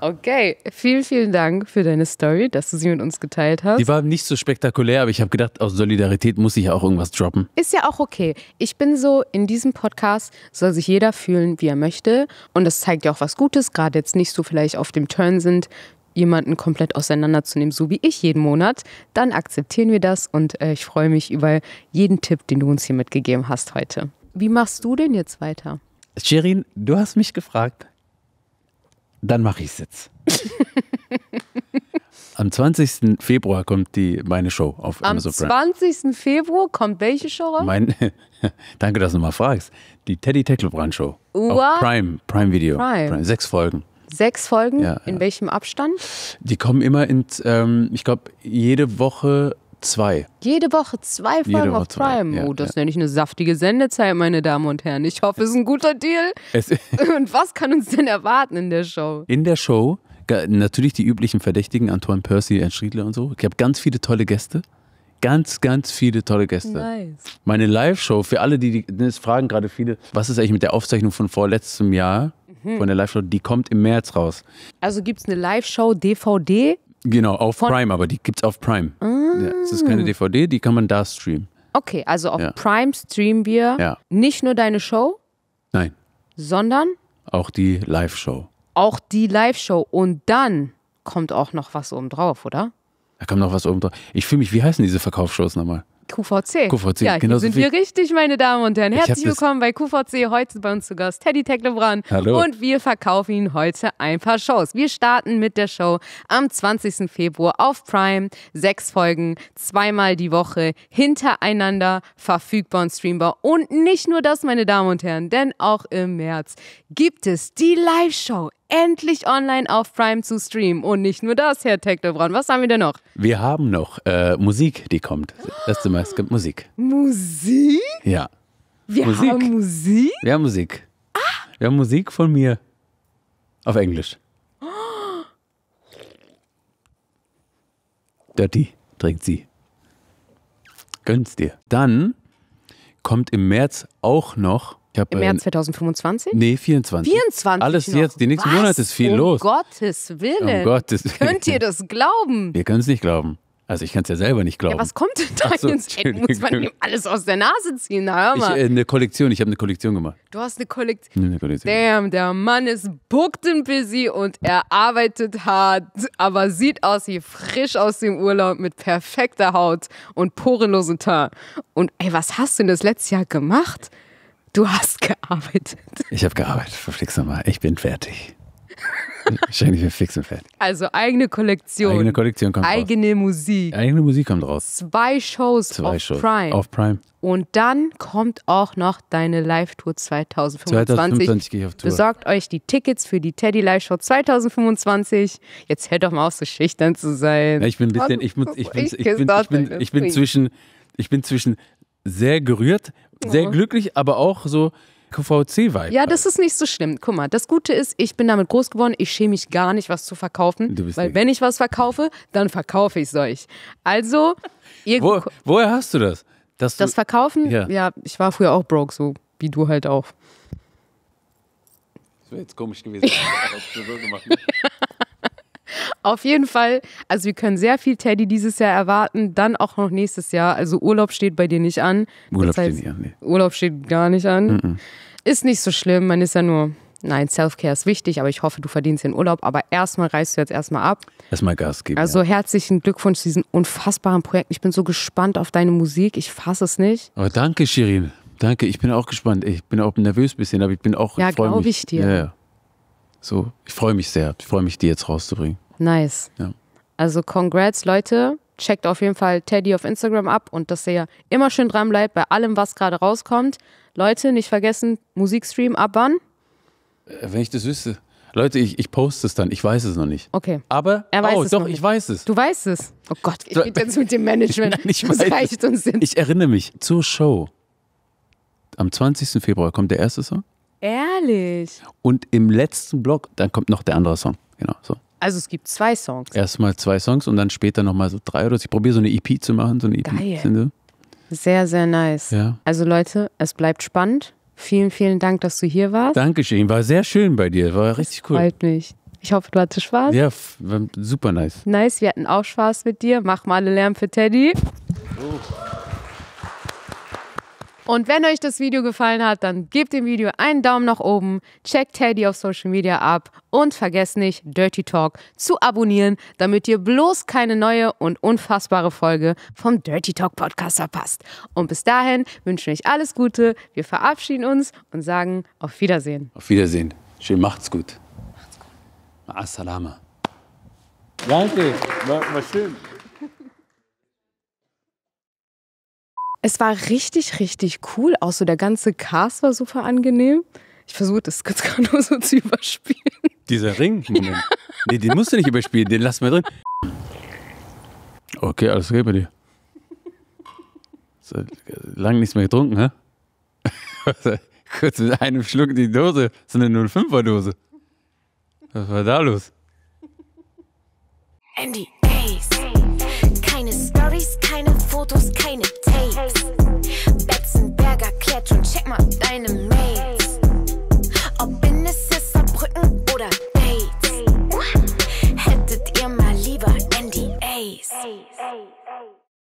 Okay, vielen, vielen Dank für deine Story, dass du sie mit uns geteilt hast. Die war nicht so spektakulär, aber ich habe gedacht, aus Solidarität muss ich ja auch irgendwas droppen. Ist ja auch okay. Ich bin so, in diesem Podcast soll sich jeder fühlen, wie er möchte. Und das zeigt ja auch was Gutes, gerade jetzt nicht so vielleicht auf dem Turn sind, jemanden komplett auseinanderzunehmen, so wie ich jeden Monat, dann akzeptieren wir das und äh, ich freue mich über jeden Tipp, den du uns hier mitgegeben hast heute. Wie machst du denn jetzt weiter? Sherin, du hast mich gefragt, dann mache ich es jetzt. Am 20. Februar kommt die, meine Show auf Am Amazon Prime. Am 20. Februar kommt welche Show raus? Mein, danke, dass du mal fragst. Die Teddy Tecklebrand Show. Wow. Auf Prime, Prime Video. Prime. Prime. Sechs Folgen. Sechs Folgen? Ja, in ja. welchem Abstand? Die kommen immer in, ähm, ich glaube, jede Woche zwei. Jede Woche zwei Folgen Jede Woche auf Prime. Ja, oh, das ja. nenne ich eine saftige Sendezeit, meine Damen und Herren. Ich hoffe, es ist ein guter Deal. und was kann uns denn erwarten in der Show? In der Show natürlich die üblichen Verdächtigen, Antoine Percy, Ernst Schriedler und so. Ich habe ganz viele tolle Gäste. Ganz, ganz viele tolle Gäste. Nice. Meine Live-Show, für alle, die, die, die fragen gerade viele, was ist eigentlich mit der Aufzeichnung von vorletztem Jahr? mhm. von der Live-Show, die kommt im März raus. Also gibt es eine Live-Show DVD? Genau, auf von Prime, aber die gibt es auf Prime. Mhm. Ja, es ist keine DVD, die kann man da streamen. Okay, also auf ja. Prime streamen wir ja. nicht nur deine Show. Nein. Sondern? Auch die Live-Show. Auch die Live-Show. Und dann kommt auch noch was obendrauf, oder? Da kommt noch was obendrauf. Ich fühle mich, wie heißen diese Verkaufsshows nochmal? QVC. QVC, ja, genau. Sind wir richtig, meine Damen und Herren. Herzlich willkommen bei QVC. Heute bei uns zu Gast Teddy Tecklebrand. Hallo. Und wir verkaufen Ihnen heute ein paar Shows. Wir starten mit der Show am 20. Februar auf Prime. Sechs Folgen, zweimal die Woche, hintereinander, verfügbar und streambar. Und nicht nur das, meine Damen und Herren, denn auch im März gibt es die Live-Show endlich online auf Prime zu streamen. Und nicht nur das, Herr Tektelbraun. Was haben wir denn noch? Wir haben noch äh, Musik, die kommt. Das erste es gibt Musik. Musik? Ja. Wir Musik. haben Musik? Wir haben Musik. Ah. Wir haben Musik von mir. Auf Englisch. Dirty trinkt sie. Gönn's dir. Dann kommt im März auch noch hab, Im März 2025? Äh, nee, 24. 24. Alles noch. jetzt, die nächsten Was? Monate ist viel um los. Gottes Willen. Um Gottes Willen. Könnt ihr das glauben? Wir können es nicht glauben. Also ich kann es ja selber nicht glauben. Ja, was kommt denn da Ach so, ins Eck? Muss man ihm alles aus der Nase ziehen? Na, hör mal. Ich, äh, eine Kollektion, ich habe eine Kollektion gemacht. Du hast eine Kollektion? Eine Kollektion. Damn, der Mann ist booked and busy und er arbeitet hart, aber sieht aus wie frisch aus dem Urlaub mit perfekter Haut und porelosem Teint. Und ey, was hast du denn das letzte Jahr gemacht? Du hast gearbeitet. Ich habe gearbeitet, verflixt nochmal. Ich bin fertig. Wahrscheinlich bin mir fix und fertig. Also eigene Kollektion. Eigene Kollektion kommt Eigene raus. Musik. Eigene Musik kommt raus. Zwei Shows Zwei auf Shows. Prime. Auf Prime. Und dann kommt auch noch deine Live-Tour 2025. 2025 gehe ich auf Tour. Besorgt euch die Tickets für die Teddy Live-Show 2025. Jetzt hört doch mal auf, so schüchtern zu sein. Ja, ich bin ein bisschen, ich bin zwischen, ich bin zwischen sehr gerührt, sehr oh. glücklich, aber auch so QVC-Vibe. Ja, das ist nicht so schlimm. Guck mal, das Gute ist, ich bin damit groß geworden, ich schäme mich gar nicht, was zu verkaufen. Du bist weil nicht. wenn ich was verkaufe, dann verkaufe ich es euch. Also, ihr Wo, woher hast du das? Dass das du, Verkaufen? Ja. ja, ich war früher auch broke, so wie du halt auch. Das wäre jetzt komisch gewesen, aber du so gemacht. Auf jeden Fall, also wir können sehr viel Teddy dieses Jahr erwarten, dann auch noch nächstes Jahr. Also Urlaub steht bei dir nicht an. Urlaub, das heißt, steht, nicht an, nee. Urlaub steht gar nicht an. Mm -mm. Ist nicht so schlimm, man ist ja nur, nein, Self-Care ist wichtig, aber ich hoffe, du verdienst den Urlaub. Aber erstmal reißt du jetzt erstmal ab. Erstmal Gas geben. Also ja. herzlichen Glückwunsch zu diesem unfassbaren Projekt. Ich bin so gespannt auf deine Musik, ich fasse es nicht. Aber oh, danke, Shirin. Danke, ich bin auch gespannt. Ich bin auch nervös ein bisschen, aber ich bin auch. Ja, glaube ich dir. Ja, ja. So, ich freue mich sehr. Ich freue mich, die jetzt rauszubringen. Nice. Ja. Also congrats, Leute. Checkt auf jeden Fall Teddy auf Instagram ab und dass ihr immer schön dran bleibt bei allem, was gerade rauskommt. Leute, nicht vergessen, Musikstream ab wann? Äh, wenn ich das wüsste. Leute, ich, ich poste es dann. Ich weiß es noch nicht. Okay. Aber er weiß oh, es doch, ich weiß es. Du weißt es. Oh Gott, ich bin jetzt mit dem Management. Nein, ich das reicht es. uns hin. Ich erinnere mich zur Show. Am 20. Februar kommt der erste Song. Ehrlich. Und im letzten Block, dann kommt noch der andere Song. Genau, so. Also es gibt zwei Songs. Erstmal zwei Songs und dann später nochmal so drei oder so. Ich probiere so eine EP zu machen, so eine EP. Geil. Sehr, sehr nice. Ja. Also Leute, es bleibt spannend. Vielen, vielen Dank, dass du hier warst. Dankeschön, war sehr schön bei dir, war richtig cool. Freut mich. Ich hoffe, du hattest Spaß. Ja, super nice. Nice, wir hatten auch Spaß mit dir. Mach mal alle Lärm für Teddy. Oh. Und wenn euch das Video gefallen hat, dann gebt dem Video einen Daumen nach oben, checkt Teddy auf Social Media ab und vergesst nicht, Dirty Talk zu abonnieren, damit ihr bloß keine neue und unfassbare Folge vom Dirty Talk Podcast verpasst. Und bis dahin wünschen euch alles Gute, wir verabschieden uns und sagen auf Wiedersehen. Auf Wiedersehen. Schön, macht's gut. Macht's gut. Assalama. Danke, war, war schön. Es war richtig, richtig cool. Auch so der ganze Cast war super angenehm. Ich versuche das jetzt gerade nur so zu überspielen. Dieser Ring? Ja. Nee, den musst du nicht überspielen, den lassen wir drin. Okay, alles okay bei dir. So, lange nichts mehr getrunken, hä? Kurz mit einem Schluck die Dose. Das ist eine 05er Dose. Was war da los? Andy, NDAs. Keine Stories, keine Fotos, keine Chat und check mal deine Mails. Ob Businesses, Saarbrücken oder Dates. Hättet ihr mal lieber NDAs.